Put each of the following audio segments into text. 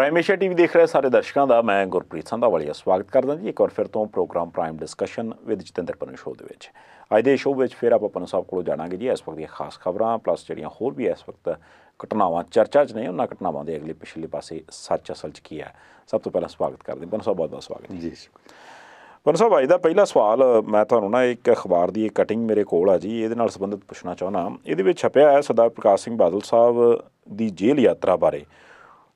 prime Asia TV ਦੇਖ ਰਹੇ ਸਾਰੇ ਦਰਸ਼ਕਾਂ ਦਾ ਮੈਂ ਗੁਰਪ੍ਰੀਤ ਸੰਧਾਵਾਲੀਆ ਸਵਾਗਤ ਕਰਦਾ ਜੀ ਇੱਕ ਵਾਰ ਫਿਰ ਤੋਂ programme prime discussion with Jatinder Pannu show ਦੇ ਵਿੱਚ ਅੱਜ ਦੇ ਸ਼ੋਅ ਵਿੱਚ ਫਿਰ ਆਪਾਂ ਪਨੂ ਸਾਹਿਬ ਕੋਲੋਂ ਜਾਣਾਂਗੇ ਜੀ ਇਸ ਵਕਤ ਦੀਆਂ ਖਾਸ ਖਬਰਾਂ ਪਲੱਸ ਜਿਹੜੀਆਂ ਹੋਰ ਵੀ ਇਸ ਵਕਤ ਘਟਨਾਵਾਂ ਚਰਚਾ 'ਚ ਨੇ ਉਹਨਾਂ ਘਟਨਾਵਾਂ ਦੇ ਅਗਲੇ ਪਿਛਲੇ ਪਾਸੇ ਸੱਚ ਅਸਲ 'ਚ ਕੀ ਹੈ ਸਭ ਤੋਂ ਪਹਿਲਾਂ ਸਵਾਗਤ ਕਰਦੇ ਪਨੂ ਸਾਹਿਬ ਬਹੁਤ ਬਹੁਤ ਸਵਾਗਤ ਜੀ ਸ਼ੁਕਰੀਆ ਸਾਹਿਬ ਅੱਜ ਦਾ ਪਹਿਲਾ ਸਵਾਲ ਮੈਂ ਤੁਹਾਨੂੰ ਨਾ ਇੱਕ ਅਖਬਾਰ ਦੀ ਇੱਕ ਕਟਿੰਗ ਮੇਰੇ ਕੋਲ ਆ ਜੀ ਇਹਦੇ ਨਾਲ ਸੰਬੰਧਿਤ ਪੁੱਛਣਾ ਚਾਹੁੰਦਾ ਇਹਦੇ ਵਿੱਚ ਛਪਿਆ ਹੈ ਸਰਦਾਰ ਪ੍ਰਕਾਸ਼ ਸਿੰਘ ਬਾਦਲ ਸਾਹਿਬ ਦੀ ਜੇਲ੍ਹ ਯਾਤਰਾ ਬਾਰੇ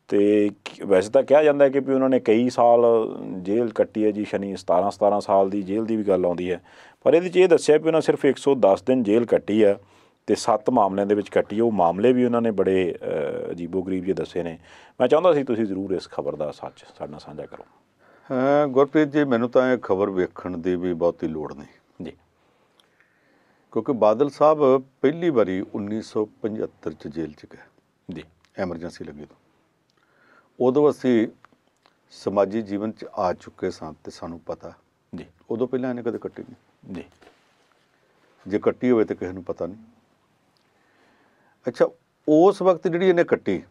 ਤੇ ਵੈਸੇ ਤਾਂ ਕਿਹਾ ਜਾਂਦਾ ਹੈ ਕਿ ਵੀ ਉਹਨਾਂ ਨੇ ਕਈ ਸਾਲ ਜੇਲ੍ਹ ਕੱਟੀ ਹੈ ਜੀ ਸ਼ਨੀ 17 17 ਸਾਲ ਦੀ ਜੇਲ੍ਹ ਦੀ ਵੀ ਗੱਲ ਆਉਂਦੀ ਹੈ ਪਰ ਇਹਦੇ 'ਚ ਇਹ ਦੱਸਿਆ ਵੀ ਉਹਨਾਂ ਸਿਰਫ 110 ਦਿਨ ਜੇਲ੍ਹ ਕੱਟੀ ਹੈ ਤੇ 7 ਮਾਮਲਿਆਂ ਦੇ ਵਿੱਚ ਕੱਟੀ ਉਹ ਮਾਮਲੇ ਵੀ ਉਹਨਾਂ ਨੇ ਬੜੇ ਅਜੀਬੋ-ਗਰੀਬ ਜਿਹੇ ਦੱਸੇ ਨੇ ਮੈਂ ਚਾਹੁੰਦਾ ਸੀ ਤੁਸੀਂ ਜ਼ਰੂਰ ਇਸ ਖਬਰ ਦਾ ਸੱਚ ਸਾਡੇ ਨਾਲ ਸਾਂਝਾ ਕਰੋ ਹਾਂ ਗੁਰਪ੍ਰੀਤ ਜੀ ਮੈਨੂੰ ਤਾਂ ਇਹ ਖਬਰ ਵੇਖਣ ਦੀ ਵੀ ਬਹੁਤੀ ਲੋੜ ਨਹੀਂ ਜੀ ਕਿਉਂਕਿ ਬਾਦਲ ਸਾਹਿਬ ਪਹਿਲੀ ਵਾਰੀ 1975 ਚ ਜੇਲ੍ਹ ਚ ਗਏ ਜੀ ਐਮਰਜੈਂਸੀ ਲੱਗੀ ਤੋਂ ਉਦੋਂ ਅਸੀਂ ਸਮਾਜੀ ਜੀਵਨ 'ਚ ਆ ਚੁੱਕੇ ਸਾਂ ਤੇ ਸਾਨੂੰ ਪਤਾ ਜੀ ਉਦੋਂ ਪਹਿਲਾਂ ਇਹਨੇ ਕਦੇ ਕੱਟੀ ਨਹੀਂ ਜੀ ਜੇ ਕੱਟੀ ਹੋਵੇ ਤਾਂ ਕਿਸੇ ਨੂੰ ਪਤਾ ਨਹੀਂ ਅੱਛਾ ਉਸ ਵਕਤ ਜਿਹੜੀ ਇਹਨੇ ਕੱਟੀ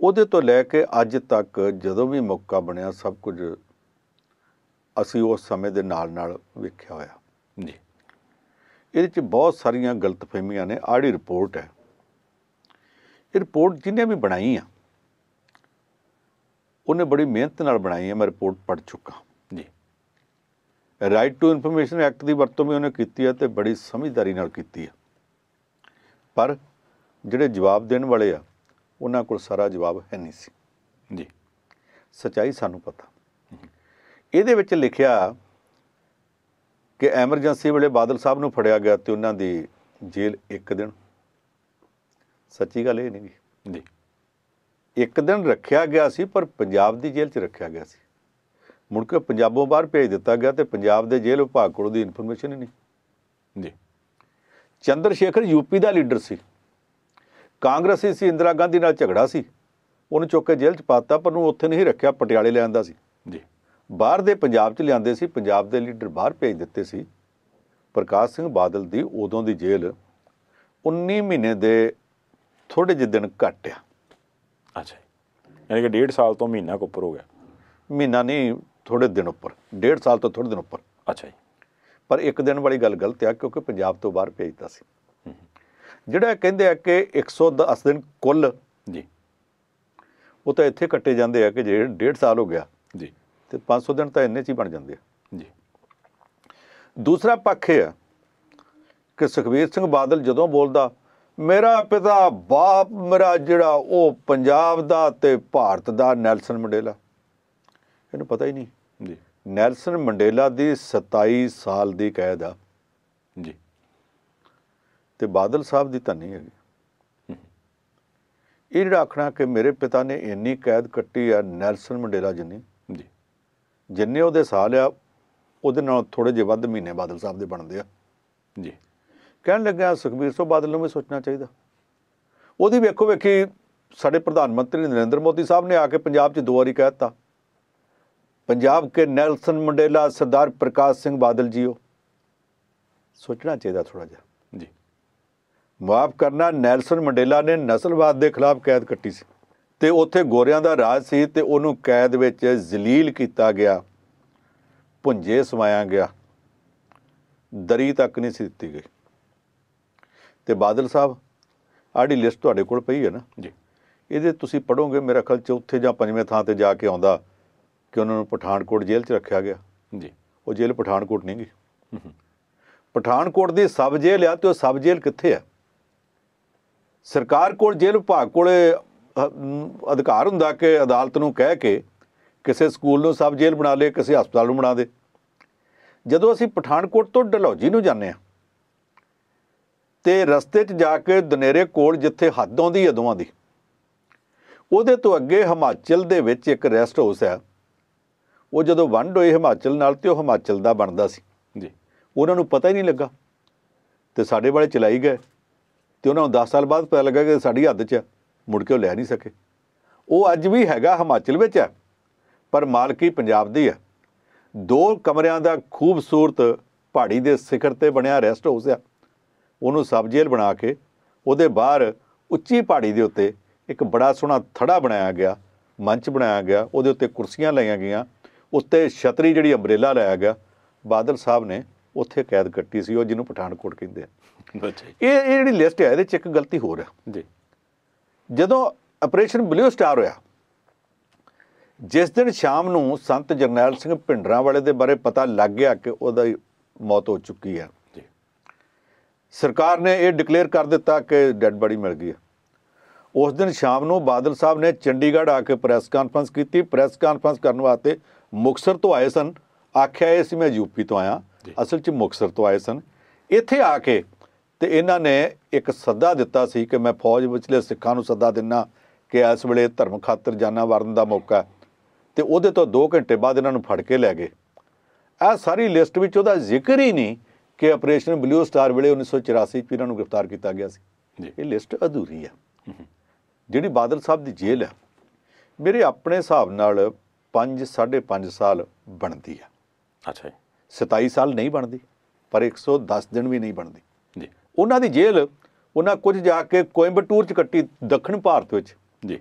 ਉਹਦੇ ਤੋਂ ਲੈ ਕੇ ਅੱਜ ਤੱਕ ਜਦੋਂ ਵੀ ਮੌਕਾ ਬਣਿਆ ਸਭ ਕੁਝ ਅਸੀਂ ਉਸ ਸਮੇਂ ਦੇ ਨਾਲ ਨਾਲ ਵੇਖਿਆ ਹੋਇਆ ਜੀ ਇਹਦੇ ਚ ਬਹੁਤ ਸਾਰੀਆਂ ਗਲਤਫਹਿਮੀਆਂ ਨੇ ਆੜੀ ਰਿਪੋਰਟ ਹੈ ਇਹ ਰਿਪੋਰਟ ਜਿੰਨੇ ਵੀ ਬਣਾਈ ਆ ਉਹਨੇ ਬੜੀ ਮਿਹਨਤ ਨਾਲ ਬਣਾਈ ਹੈ ਮੈਂ ਰਿਪੋਰਟ ਪੜ ਚੁੱਕਾ ਜੀ ਰਾਈਟ ਟੂ ਇਨਫੋਰਮੇਸ਼ਨ ਐਕਟ ਦੀ ਵਰਤੋਂ ਵੀ ਉਹਨੇ ਕੀਤੀ ਹੈ ਤੇ ਬੜੀ ਸਮਝਦਾਰੀ ਨਾਲ ਕੀਤੀ ਹੈ ਪਰ ਜਿਹੜੇ ਜਵਾਬ ਦੇਣ ਵਾਲੇ ਆ ਉਹਨਾਂ ਕੋਲ ਸਾਰਾ ਜਵਾਬ ਹੈ ਨਹੀਂ ਸੀ ਜੀ ਸਚਾਈ ਸਾਨੂੰ ਪਤਾ ਇਹਦੇ ਵਿੱਚ ਲਿਖਿਆ ਕਿ ਐਮਰਜੈਂਸੀ ਵੇਲੇ ਬਾਦਲ ਸਾਹਿਬ ਨੂੰ ਫੜਿਆ ਗਿਆ ਤੇ ਉਹਨਾਂ ਦੀ ਜੇਲ੍ਹ ਇੱਕ ਦਿਨ ਸੱਚੀ ਗੱਲ ਇਹ ਨਹੀਂ ਜੀ ਇੱਕ ਦਿਨ ਰੱਖਿਆ ਗਿਆ ਸੀ ਪਰ ਪੰਜਾਬ ਦੀ ਜੇਲ੍ਹ 'ਚ ਰੱਖਿਆ ਗਿਆ ਸੀ ਮੁੜ ਕੇ ਪੰਜਾਬੋਂ ਬਾਹਰ ਭੇਜ ਦਿੱਤਾ ਗਿਆ ਤੇ ਪੰਜਾਬ ਦੇ ਜੇਲ੍ਹ ਵਿਭਾਗ ਕੋਲ ਦੀ ਇਨਫੋਰਮੇਸ਼ਨ ਹੀ ਨਹੀਂ ਜੀ ਚੰਦਰ ਸ਼ੇਖਰ ਯੂਪੀ ਦਾ ਲੀਡਰ ਸੀ ਕਾਂਗਰਸੀ ਸੀ ਇੰਦਰਾ ਗਾਂਧੀ ਨਾਲ ਝਗੜਾ ਸੀ ਉਹਨੂੰ ਚੁੱਕ ਕੇ ਜੇਲ੍ਹ 'ਚ ਪਾਤਾ ਪਰ ਉਹਨੂੰ ਉੱਥੇ ਨਹੀਂ ਰੱਖਿਆ ਪਟਿਆਲੇ ਲਿਆਂਦਾ ਸੀ ਜੀ ਬਾਹਰ ਦੇ ਪੰਜਾਬ 'ਚ ਲਿਆਂਦੇ ਸੀ ਪੰਜਾਬ ਦੇ ਲੀਡਰ ਬਾਹਰ ਭੇਜ ਦਿੱਤੇ ਸੀ ਪ੍ਰਕਾਸ਼ ਸਿੰਘ ਬਾਦਲ ਦੀ ਉਦੋਂ ਦੀ ਜੇਲ੍ਹ 19 ਮਹੀਨੇ ਦੇ ਥੋੜੇ ਜਿਹੇ ਦਿਨ ਘਟਿਆ ਅੱਛਾ ਯਾਨੀ ਕਿ ਡੇਢ ਸਾਲ ਤੋਂ ਮਹੀਨਾ ਕੁ ਉੱਪਰ ਹੋ ਗਿਆ ਮਹੀਨਾ ਨਹੀਂ ਥੋੜੇ ਦਿਨ ਉੱਪਰ ਡੇਢ ਸਾਲ ਤੋਂ ਥੋੜੇ ਦਿਨ ਉੱਪਰ ਅੱਛਾ ਜੀ ਪਰ ਇੱਕ ਦਿਨ ਵਾਲੀ ਗੱਲ ਗਲਤ ਆ ਕਿਉਂਕਿ ਪੰਜਾਬ ਤੋਂ ਬਾਹਰ ਭੇਜਤਾ ਸੀ ਜਿਹੜਾ ਕਹਿੰਦੇ ਆ ਕਿ 110 ਦਿਨ ਕੁੱਲ ਜੀ ਉਹ ਤਾਂ ਇੱਥੇ ਕੱਟੇ ਜਾਂਦੇ ਆ ਕਿ ਜੇ ਡੇਢ ਸਾਲ ਹੋ ਗਿਆ ਜੀ ਤੇ 500 ਦਿਨ ਤਾਂ ਇੰਨੇ ਚ ਹੀ ਬਣ ਜਾਂਦੇ ਆ ਜੀ ਦੂਸਰਾ ਪੱਖ ਇਹ ਕਿ ਸੁਖਵੀਰ ਸਿੰਘ ਬਾਦਲ ਜਦੋਂ ਬੋਲਦਾ ਮੇਰਾ ਪਿਤਾ ਬਾਪ ਮੇਰਾ ਜਿਹੜਾ ਉਹ ਪੰਜਾਬ ਦਾ ਤੇ ਭਾਰਤ ਦਾ ਨੈਲਸਨ ਮੰਡੇਲਾ ਇਹਨੂੰ ਪਤਾ ਹੀ ਨਹੀਂ ਜੀ ਨੈਲਸਨ ਮੰਡੇਲਾ ਦੀ 27 ਸਾਲ ਦੀ ਕੈਦ ਆ ਜੀ ਤੇ ਬਾਦਲ ਸਾਹਿਬ ਦੀ ਤਾਂ ਨਹੀਂ ਹੈਗੀ ਇਹ ਰੱਖਣਾ ਕਿ ਮੇਰੇ ਪਿਤਾ ਨੇ ਇੰਨੀ ਕੈਦ ਕੱਟੀ ਆ ਨੈਲਸਨ ਮੰਡੇਲਾ ਜਿੰਨੀ ਜੀ ਜਿੰਨੇ ਉਹਦੇ ਸਾਲ ਆ ਉਹਦੇ ਨਾਲ ਥੋੜੇ ਜਿਹਾ ਵੱਧ ਮਹੀਨੇ ਬਾਦਲ ਸਾਹਿਬ ਦੇ ਬਣਦੇ ਆ ਜੀ ਕਹਿਣ ਲੱਗਿਆ ਸੁਖਬੀਰ ਸਿੰਘ ਬਾਦਲ ਨੂੰ ਵੀ ਸੋਚਣਾ ਚਾਹੀਦਾ ਉਹਦੀ ਵੇਖੋ ਵੇਖੀ ਸਾਡੇ ਪ੍ਰਧਾਨ ਮੰਤਰੀ ਨਰਿੰਦਰ ਮੋਦੀ ਸਾਹਿਬ ਨੇ ਆ ਕੇ ਪੰਜਾਬ 'ਚ ਦੋ ਵਾਰੀ ਕਹਿਤਾ ਪੰਜਾਬ ਕੇ ਨੈਲਸਨ ਮੰਡੇਲਾ ਸਰਦਾਰ ਪ੍ਰਕਾਸ਼ ਸਿੰਘ ਬਾਦਲ ਜੀਓ ਸੋਚਣਾ ਚਾਹੀਦਾ ਥੋੜਾ ਜਿਹਾ ਜੀ ਮਾਫ ਕਰਨਾ ਨੈਲਸਨ ਮੰਡੇਲਾ ਨੇ ਨਸਲਵਾਦ ਦੇ ਖਿਲਾਫ ਕੈਦ ਕੱਟੀ ਸੀ ਤੇ ਉੱਥੇ ਗੋਰਿਆਂ ਦਾ ਰਾਜ ਸੀ ਤੇ ਉਹਨੂੰ ਕੈਦ ਵਿੱਚ ਜ਼ਲੀਲ ਕੀਤਾ ਗਿਆ ਪੁੰਜੇ ਸਮਾਇਆ ਗਿਆ ਦਰੀ ਤੱਕ ਨਹੀਂ ਸੀ ਦਿੱਤੀ ਗਈ ਤੇ ਬਾਦਲ ਸਾਹਿਬ ਆੜੀ ਲਿਸਟ ਤੁਹਾਡੇ ਕੋਲ ਪਈ ਹੈ ਨਾ ਜੀ ਇਹਦੇ ਤੁਸੀਂ ਪੜੋਗੇ ਮੇਰਾ ਖਿਆਲ ਚੌਥੇ ਜਾਂ ਪੰਜਵੇਂ ਥਾਂ ਤੇ ਜਾ ਕੇ ਆਉਂਦਾ ਕਿ ਉਹਨਾਂ ਨੂੰ ਪਠਾਨਕੋਟ ਜੇਲ੍ਹ 'ਚ ਰੱਖਿਆ ਗਿਆ ਜੀ ਉਹ ਜੇਲ੍ਹ ਪਠਾਨਕੋਟ ਨਹੀਂ ਗਈ ਪਠਾਨਕੋਟ ਦੀ ਸਬ ਜੇਲ੍ਹ ਆ ਤੇ ਉਹ ਸਬ ਜੇਲ੍ਹ ਕਿੱਥੇ ਆ ਸਰਕਾਰ ਕੋਲ ਜੇਲ੍ਹ ਵਿਭਾਗ ਕੋਲ ਅਧਿਕਾਰ ਹੁੰਦਾ ਕਿ ਅਦਾਲਤ ਨੂੰ ਕਹਿ ਕੇ ਕਿਸੇ ਸਕੂਲ ਨੂੰ ਸਬ ਜੇਲ੍ਹ ਬਣਾ ਲੇ ਕਿਸੇ ਹਸਪਤਾਲ ਨੂੰ ਬਣਾ ਦੇ ਜਦੋਂ ਅਸੀਂ ਪਠਾਨਕੋਟ ਤੋਂ ਡਲੌਜੀ ਨੂੰ ਜਾਂਦੇ ਆ ਤੇ ਰਸਤੇ 'ਚ ਜਾ ਕੇ ਦਨੇਰੇ ਕੋਲ ਜਿੱਥੇ ਹੱਦ ਆਉਂਦੀ ਹੈ ਦੋਵਾਂ ਦੀ ਉਹਦੇ ਤੋਂ ਅੱਗੇ ਹਿਮਾਚਲ ਦੇ ਵਿੱਚ ਇੱਕ ਰੈਸਟ ਹਾਊਸ ਹੈ ਉਹ ਜਦੋਂ ਵੰਡ ਹੋਈ ਹਿਮਾਚਲ ਨਾਲ ਤੇ ਉਹ ਹਿਮਾਚਲ ਦਾ ਬਣਦਾ ਸੀ ਜੀ ਉਹਨਾਂ ਨੂੰ ਪਤਾ ਹੀ ਨਹੀਂ ਲੱਗਾ ਤੇ ਸਾਡੇ ਵਾਲੇ ਚਲਾਈ ਗਏ ਤੇ ਉਹਨਾਂ ਨੂੰ 10 ਸਾਲ ਬਾਅਦ ਪਤਾ ਲੱਗਾ ਕਿ ਸਾਡੀ ਹੱਦ 'ਚ ਮੁੜ ਕੇ ਉਹ ਲੈ ਨਹੀਂ ਸਕੇ ਉਹ ਅੱਜ ਵੀ ਹੈਗਾ ਹਿਮਾਚਲ ਵਿੱਚ ਹੈ ਪਰ ਮਾਲਕੀ ਪੰਜਾਬ ਦੀ ਹੈ ਦੋ ਕਮਰਿਆਂ ਦਾ ਖੂਬਸੂਰਤ ਪਹਾੜੀ ਦੇ ਸਿਖਰ ਤੇ ਬਣਿਆ ਰੈਸਟ ਹਾਊਸ ਹੈ ਉਹਨੂੰ ਸਬਜੀਲ ਬਣਾ ਕੇ ਉਹਦੇ ਬਾਹਰ ਉੱਚੀ ਪਹਾੜੀ ਦੇ ਉੱਤੇ ਇੱਕ ਬੜਾ ਸੋਹਣਾ ਥੜਾ ਬਣਾਇਆ ਗਿਆ ਮੰਚ ਬਣਾਇਆ ਗਿਆ ਉਹਦੇ ਉੱਤੇ ਕੁਰਸੀਆਂ ਲਾਈਆਂ ਗਈਆਂ ਉੱਤੇ ਛਤਰੀ ਜਿਹੜੀ ਅੰਬ੍ਰੇਲਾ ਲਾਇਆ ਗਿਆ ਬਾਦਲ ਸਾਹਿਬ ਨੇ ਉੱਥੇ ਕੈਦ ਕੱਟੀ ਸੀ ਉਹ ਜਿਹਨੂੰ ਪਠਾਨਕੋਟ ਕਹਿੰਦੇ ਆ ਇਹ ਇਹ ਜਿਹੜੀ ਲਿਸਟ ਹੈ ਇਹਦੇ 'ਚ ਇੱਕ ਗਲਤੀ ਹੋਰ ਹੈ ਜੀ ਜਦੋਂ ਆਪਰੇਸ਼ਨ ਬਲੂ ਸਟਾਰ ਹੋਇਆ ਜਿਸ ਦਿਨ ਸ਼ਾਮ ਨੂੰ ਸੰਤ ਜਰਨੈਲ ਸਿੰਘ ਭਿੰਡਰਾਂ ਵਾਲੇ ਦੇ ਬਾਰੇ ਪਤਾ ਲੱਗ ਗਿਆ ਕਿ ਉਹਦਾ ਮੌਤ ਹੋ ਚੁੱਕੀ ਹੈ ਸਰਕਾਰ ਨੇ ਇਹ ਡਿਕਲੇਅਰ ਕਰ ਦਿੱਤਾ ਕਿ ਡੈੱਡ ਬਾਡੀ ਮਿਲ ਗਈ ਹੈ ਉਸ ਦਿਨ ਸ਼ਾਮ ਨੂੰ ਬਾਦਲ ਸਾਹਿਬ ਨੇ ਚੰਡੀਗੜ੍ਹ ਆ ਕੇ ਪ੍ਰੈਸ ਕਾਨਫਰੰਸ ਕੀਤੀ ਪ੍ਰੈਸ ਕਾਨਫਰੰਸ ਕਰਨ ਵਾਸਤੇ ਮੁਕਸਰ ਤੋਂ ਆਏ ਸਨ ਆਖਿਆ ਇਹ ਸੀ ਮੈਂ ਯੂਪੀ ਤੋਂ ਆਇਆ ਅਸਲ 'ਚ ਮੁਕਸਰ ਤੋਂ ਆਏ ਸਨ ਇੱਥੇ ਆ ਕੇ ਤੇ ਇਹਨਾਂ ਨੇ ਇੱਕ ਸੱਦਾ ਦਿੱਤਾ ਸੀ ਕਿ ਮੈਂ ਫੌਜ ਵਿਚਲੇ ਸਿੱਖਾਂ ਨੂੰ ਸੱਦਾ ਦਿੰਨਾ ਕਿ ਇਸ ਵੇਲੇ ਧਰਮ ਖਾਤਰ ਜਾਨਾਂ ਵਾਰਨ ਦਾ ਮੌਕਾ ਤੇ ਉਹਦੇ ਤੋਂ 2 ਘੰਟੇ ਬਾਅਦ ਇਹਨਾਂ ਨੂੰ ਫੜ ਕੇ ਲੈ ਗਏ ਇਹ ਸਾਰੀ ਲਿਸਟ ਵਿੱਚ ਉਹਦਾ ਜ਼ਿਕਰ ਹੀ ਨਹੀਂ ਕਿ ਆਪਰੇਸ਼ਨ ਬਲੂ ਸਟਾਰ ਵੇਲੇ 1984 ਚ ਇਹਨਾਂ ਨੂੰ ਗ੍ਰਿਫਤਾਰ ਕੀਤਾ ਗਿਆ ਸੀ ਇਹ ਲਿਸਟ ਅਧੂਰੀ ਹੈ ਜਿਹੜੀ ਬਾਦਲ ਸਾਹਿਬ ਦੀ ਜੇਲ੍ਹ ਹੈ ਮੇਰੇ ਆਪਣੇ ਹਿਸਾਬ ਨਾਲ 5 5.5 ਸਾਲ ਬਣਦੀ ਹੈ ਅੱਛਾ ਜੀ 27 ਸਾਲ ਨਹੀਂ ਬਣਦੀ ਪਰ 110 ਦਿਨ ਵੀ ਨਹੀਂ ਬਣਦੀ ਜੀ ਉਹਨਾਂ ਦੀ ਜੇਲ੍ਹ ਉਹਨਾਂ ਕੁਝ ਜਾ ਕੇ ਕੋਇੰਬਟੂਰ ਚ ਕੱਟੀ ਦੱਖਣ ਭਾਰਤ ਵਿੱਚ ਜੀ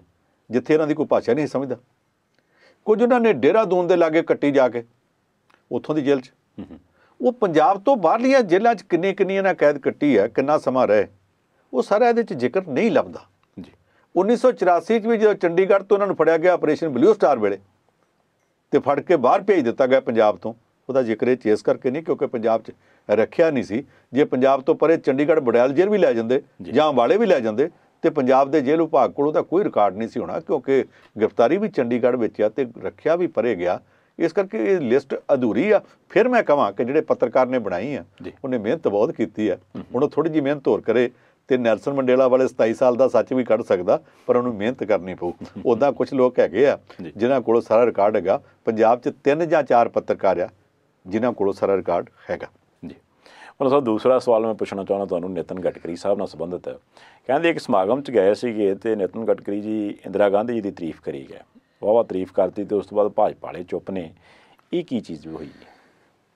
ਜਿੱਥੇ ਇਹਨਾਂ ਦੀ ਕੋਈ ਭਾਸ਼ਾ ਨਹੀਂ ਸਮਝਦਾ ਕੁਝ ਉਹਨਾਂ ਨੇ ਡੇਰਾ ਦੂਨ ਦੇ ਲਾਗੇ ਕੱਟੀ ਜਾ ਕੇ ਉੱਥੋਂ ਦੀ ਜੇਲ੍ਹ 'ਚ ਉਹ ਪੰਜਾਬ ਤੋਂ ਬਾਹਰਲੀਆਂ ਜੇਲ੍ਹਾਂ 'ਚ ਕਿੰਨੇ ਕਿੰਨੀਆਂ ਨਾ ਕੈਦ ਕੱਟੀ ਹੈ ਕਿੰਨਾ ਸਮਾਂ ਰਹੇ ਉਹ ਸਾਰਾ ਇਹਦੇ 'ਚ ਜ਼ਿਕਰ ਨਹੀਂ ਲੱਭਦਾ ਜੀ 1984 'ਚ ਵੀ ਜਦੋਂ ਚੰਡੀਗੜ੍ਹ ਤੋਂ ਉਹਨਾਂ ਨੂੰ ਫੜਿਆ ਗਿਆ ਆਪਰੇਸ਼ਨ ਬਲੂ ਸਟਾਰ ਵੇਲੇ ਤੇ ਫੜ ਕੇ ਬਾਹਰ ਭੇਜ ਦਿੱਤਾ ਗਿਆ ਪੰਜਾਬ ਤੋਂ ਉਹਦਾ ਜ਼ਿਕਰ ਇਹ ਚੇਸ ਕਰਕੇ ਨਹੀਂ ਕਿਉਂਕਿ ਪੰਜਾਬ 'ਚ ਰੱਖਿਆ ਨਹੀਂ ਸੀ ਜੇ ਪੰਜਾਬ ਤੋਂ ਪਰੇ ਚੰਡੀਗੜ੍ਹ ਬੜੈਲ ਜੇਲ੍ਹ ਵੀ ਲੈ ਜਾਂਦੇ ਜਾਂ ਵਾਲੇ ਵੀ ਲੈ ਜਾਂਦੇ ਤੇ ਪੰਜਾਬ ਦੇ ਜੇਲ੍ਹ ਵਿਭਾਗ ਕੋਲ ਉਹਦਾ ਕੋਈ ਰਿਕਾਰਡ ਨਹੀਂ ਸੀ ਹੋਣਾ ਕਿਉਂਕਿ ਗ੍ਰਿਫਤਾਰੀ ਵੀ ਚੰਡੀਗੜ੍ਹ ਵਿੱਚ ਆ ਤੇ ਰੱਖਿਆ ਵੀ ਪਰੇ ਗਿਆ ਇਸ ਕਰਕੇ ਇਹ ਲਿਸਟ ਅਧੂਰੀ ਆ ਫਿਰ ਮੈਂ ਕਹਾਂ ਕਿ ਜਿਹੜੇ ਪੱਤਰਕਾਰ ਨੇ ਬਣਾਈ ਆ ਉਹਨੇ ਮਿਹਨਤ ਬਹੁਤ ਕੀਤੀ ਆ ਉਹ ਥੋੜੀ ਜੀ ਮਿਹਨਤ ਹੋਰ ਕਰੇ ਤੇ ਨੈਲਸਨ ਮੰਡੇਲਾ ਵਾਲੇ 27 ਸਾਲ ਦਾ ਸੱਚ ਵੀ ਕੱਢ ਸਕਦਾ ਪਰ ਉਹਨੂੰ ਮਿਹਨਤ ਕਰਨੀ ਪਊ ਉਦਾਂ ਕੁਝ ਲੋਕ ਹੈਗੇ ਆ ਜਿਨ੍ਹਾਂ ਕੋਲ ਸਾਰਾ ਰਿਕਾਰਡ ਹੈਗਾ ਪੰਜਾਬ 'ਚ ਤਿੰਨ ਜਾਂ ਚਾਰ ਪੱਤਰਕਾਰ ਆ ਜਿਨ੍ਹਾਂ ਕੋਲ ਸਾਰਾ ਰਿਕਾਰਡ ਹੈਗਾ ਜੀ ਹੁਣ ਸਭ ਦੂਸਰਾ ਸਵਾਲ ਮੈਂ ਪੁੱਛਣਾ ਚਾਹੁੰਦਾ ਤੁਹਾਨੂੰ ਨਿਤਨ ਗਟਕਰੀ ਸਾਹਿਬ ਨਾਲ ਸੰਬੰਧਿਤ ਹੈ ਕਹਿੰਦੇ ਇੱਕ ਸਮਾਗਮ 'ਚ ਗਏ ਸੀਗੇ ਤੇ ਨਿਤਨ ਗਟਕਰੀ ਜੀ ਇੰਦਰਾ ਗਾਂਧੀ ਜੀ ਦੀ ਤਾਰੀਫ ਕਰੀ ਗਏ ਵਾਵਾ ਤਾਰੀਫ ਕਰਤੀ ਤੇ ਉਸ ਤੋਂ ਬਾਅਦ ਭਾਜਪਾ ਵਾਲੇ ਚੁੱਪ ਨੇ ਇਹ ਕੀ ਚੀਜ਼ ਹੋਈ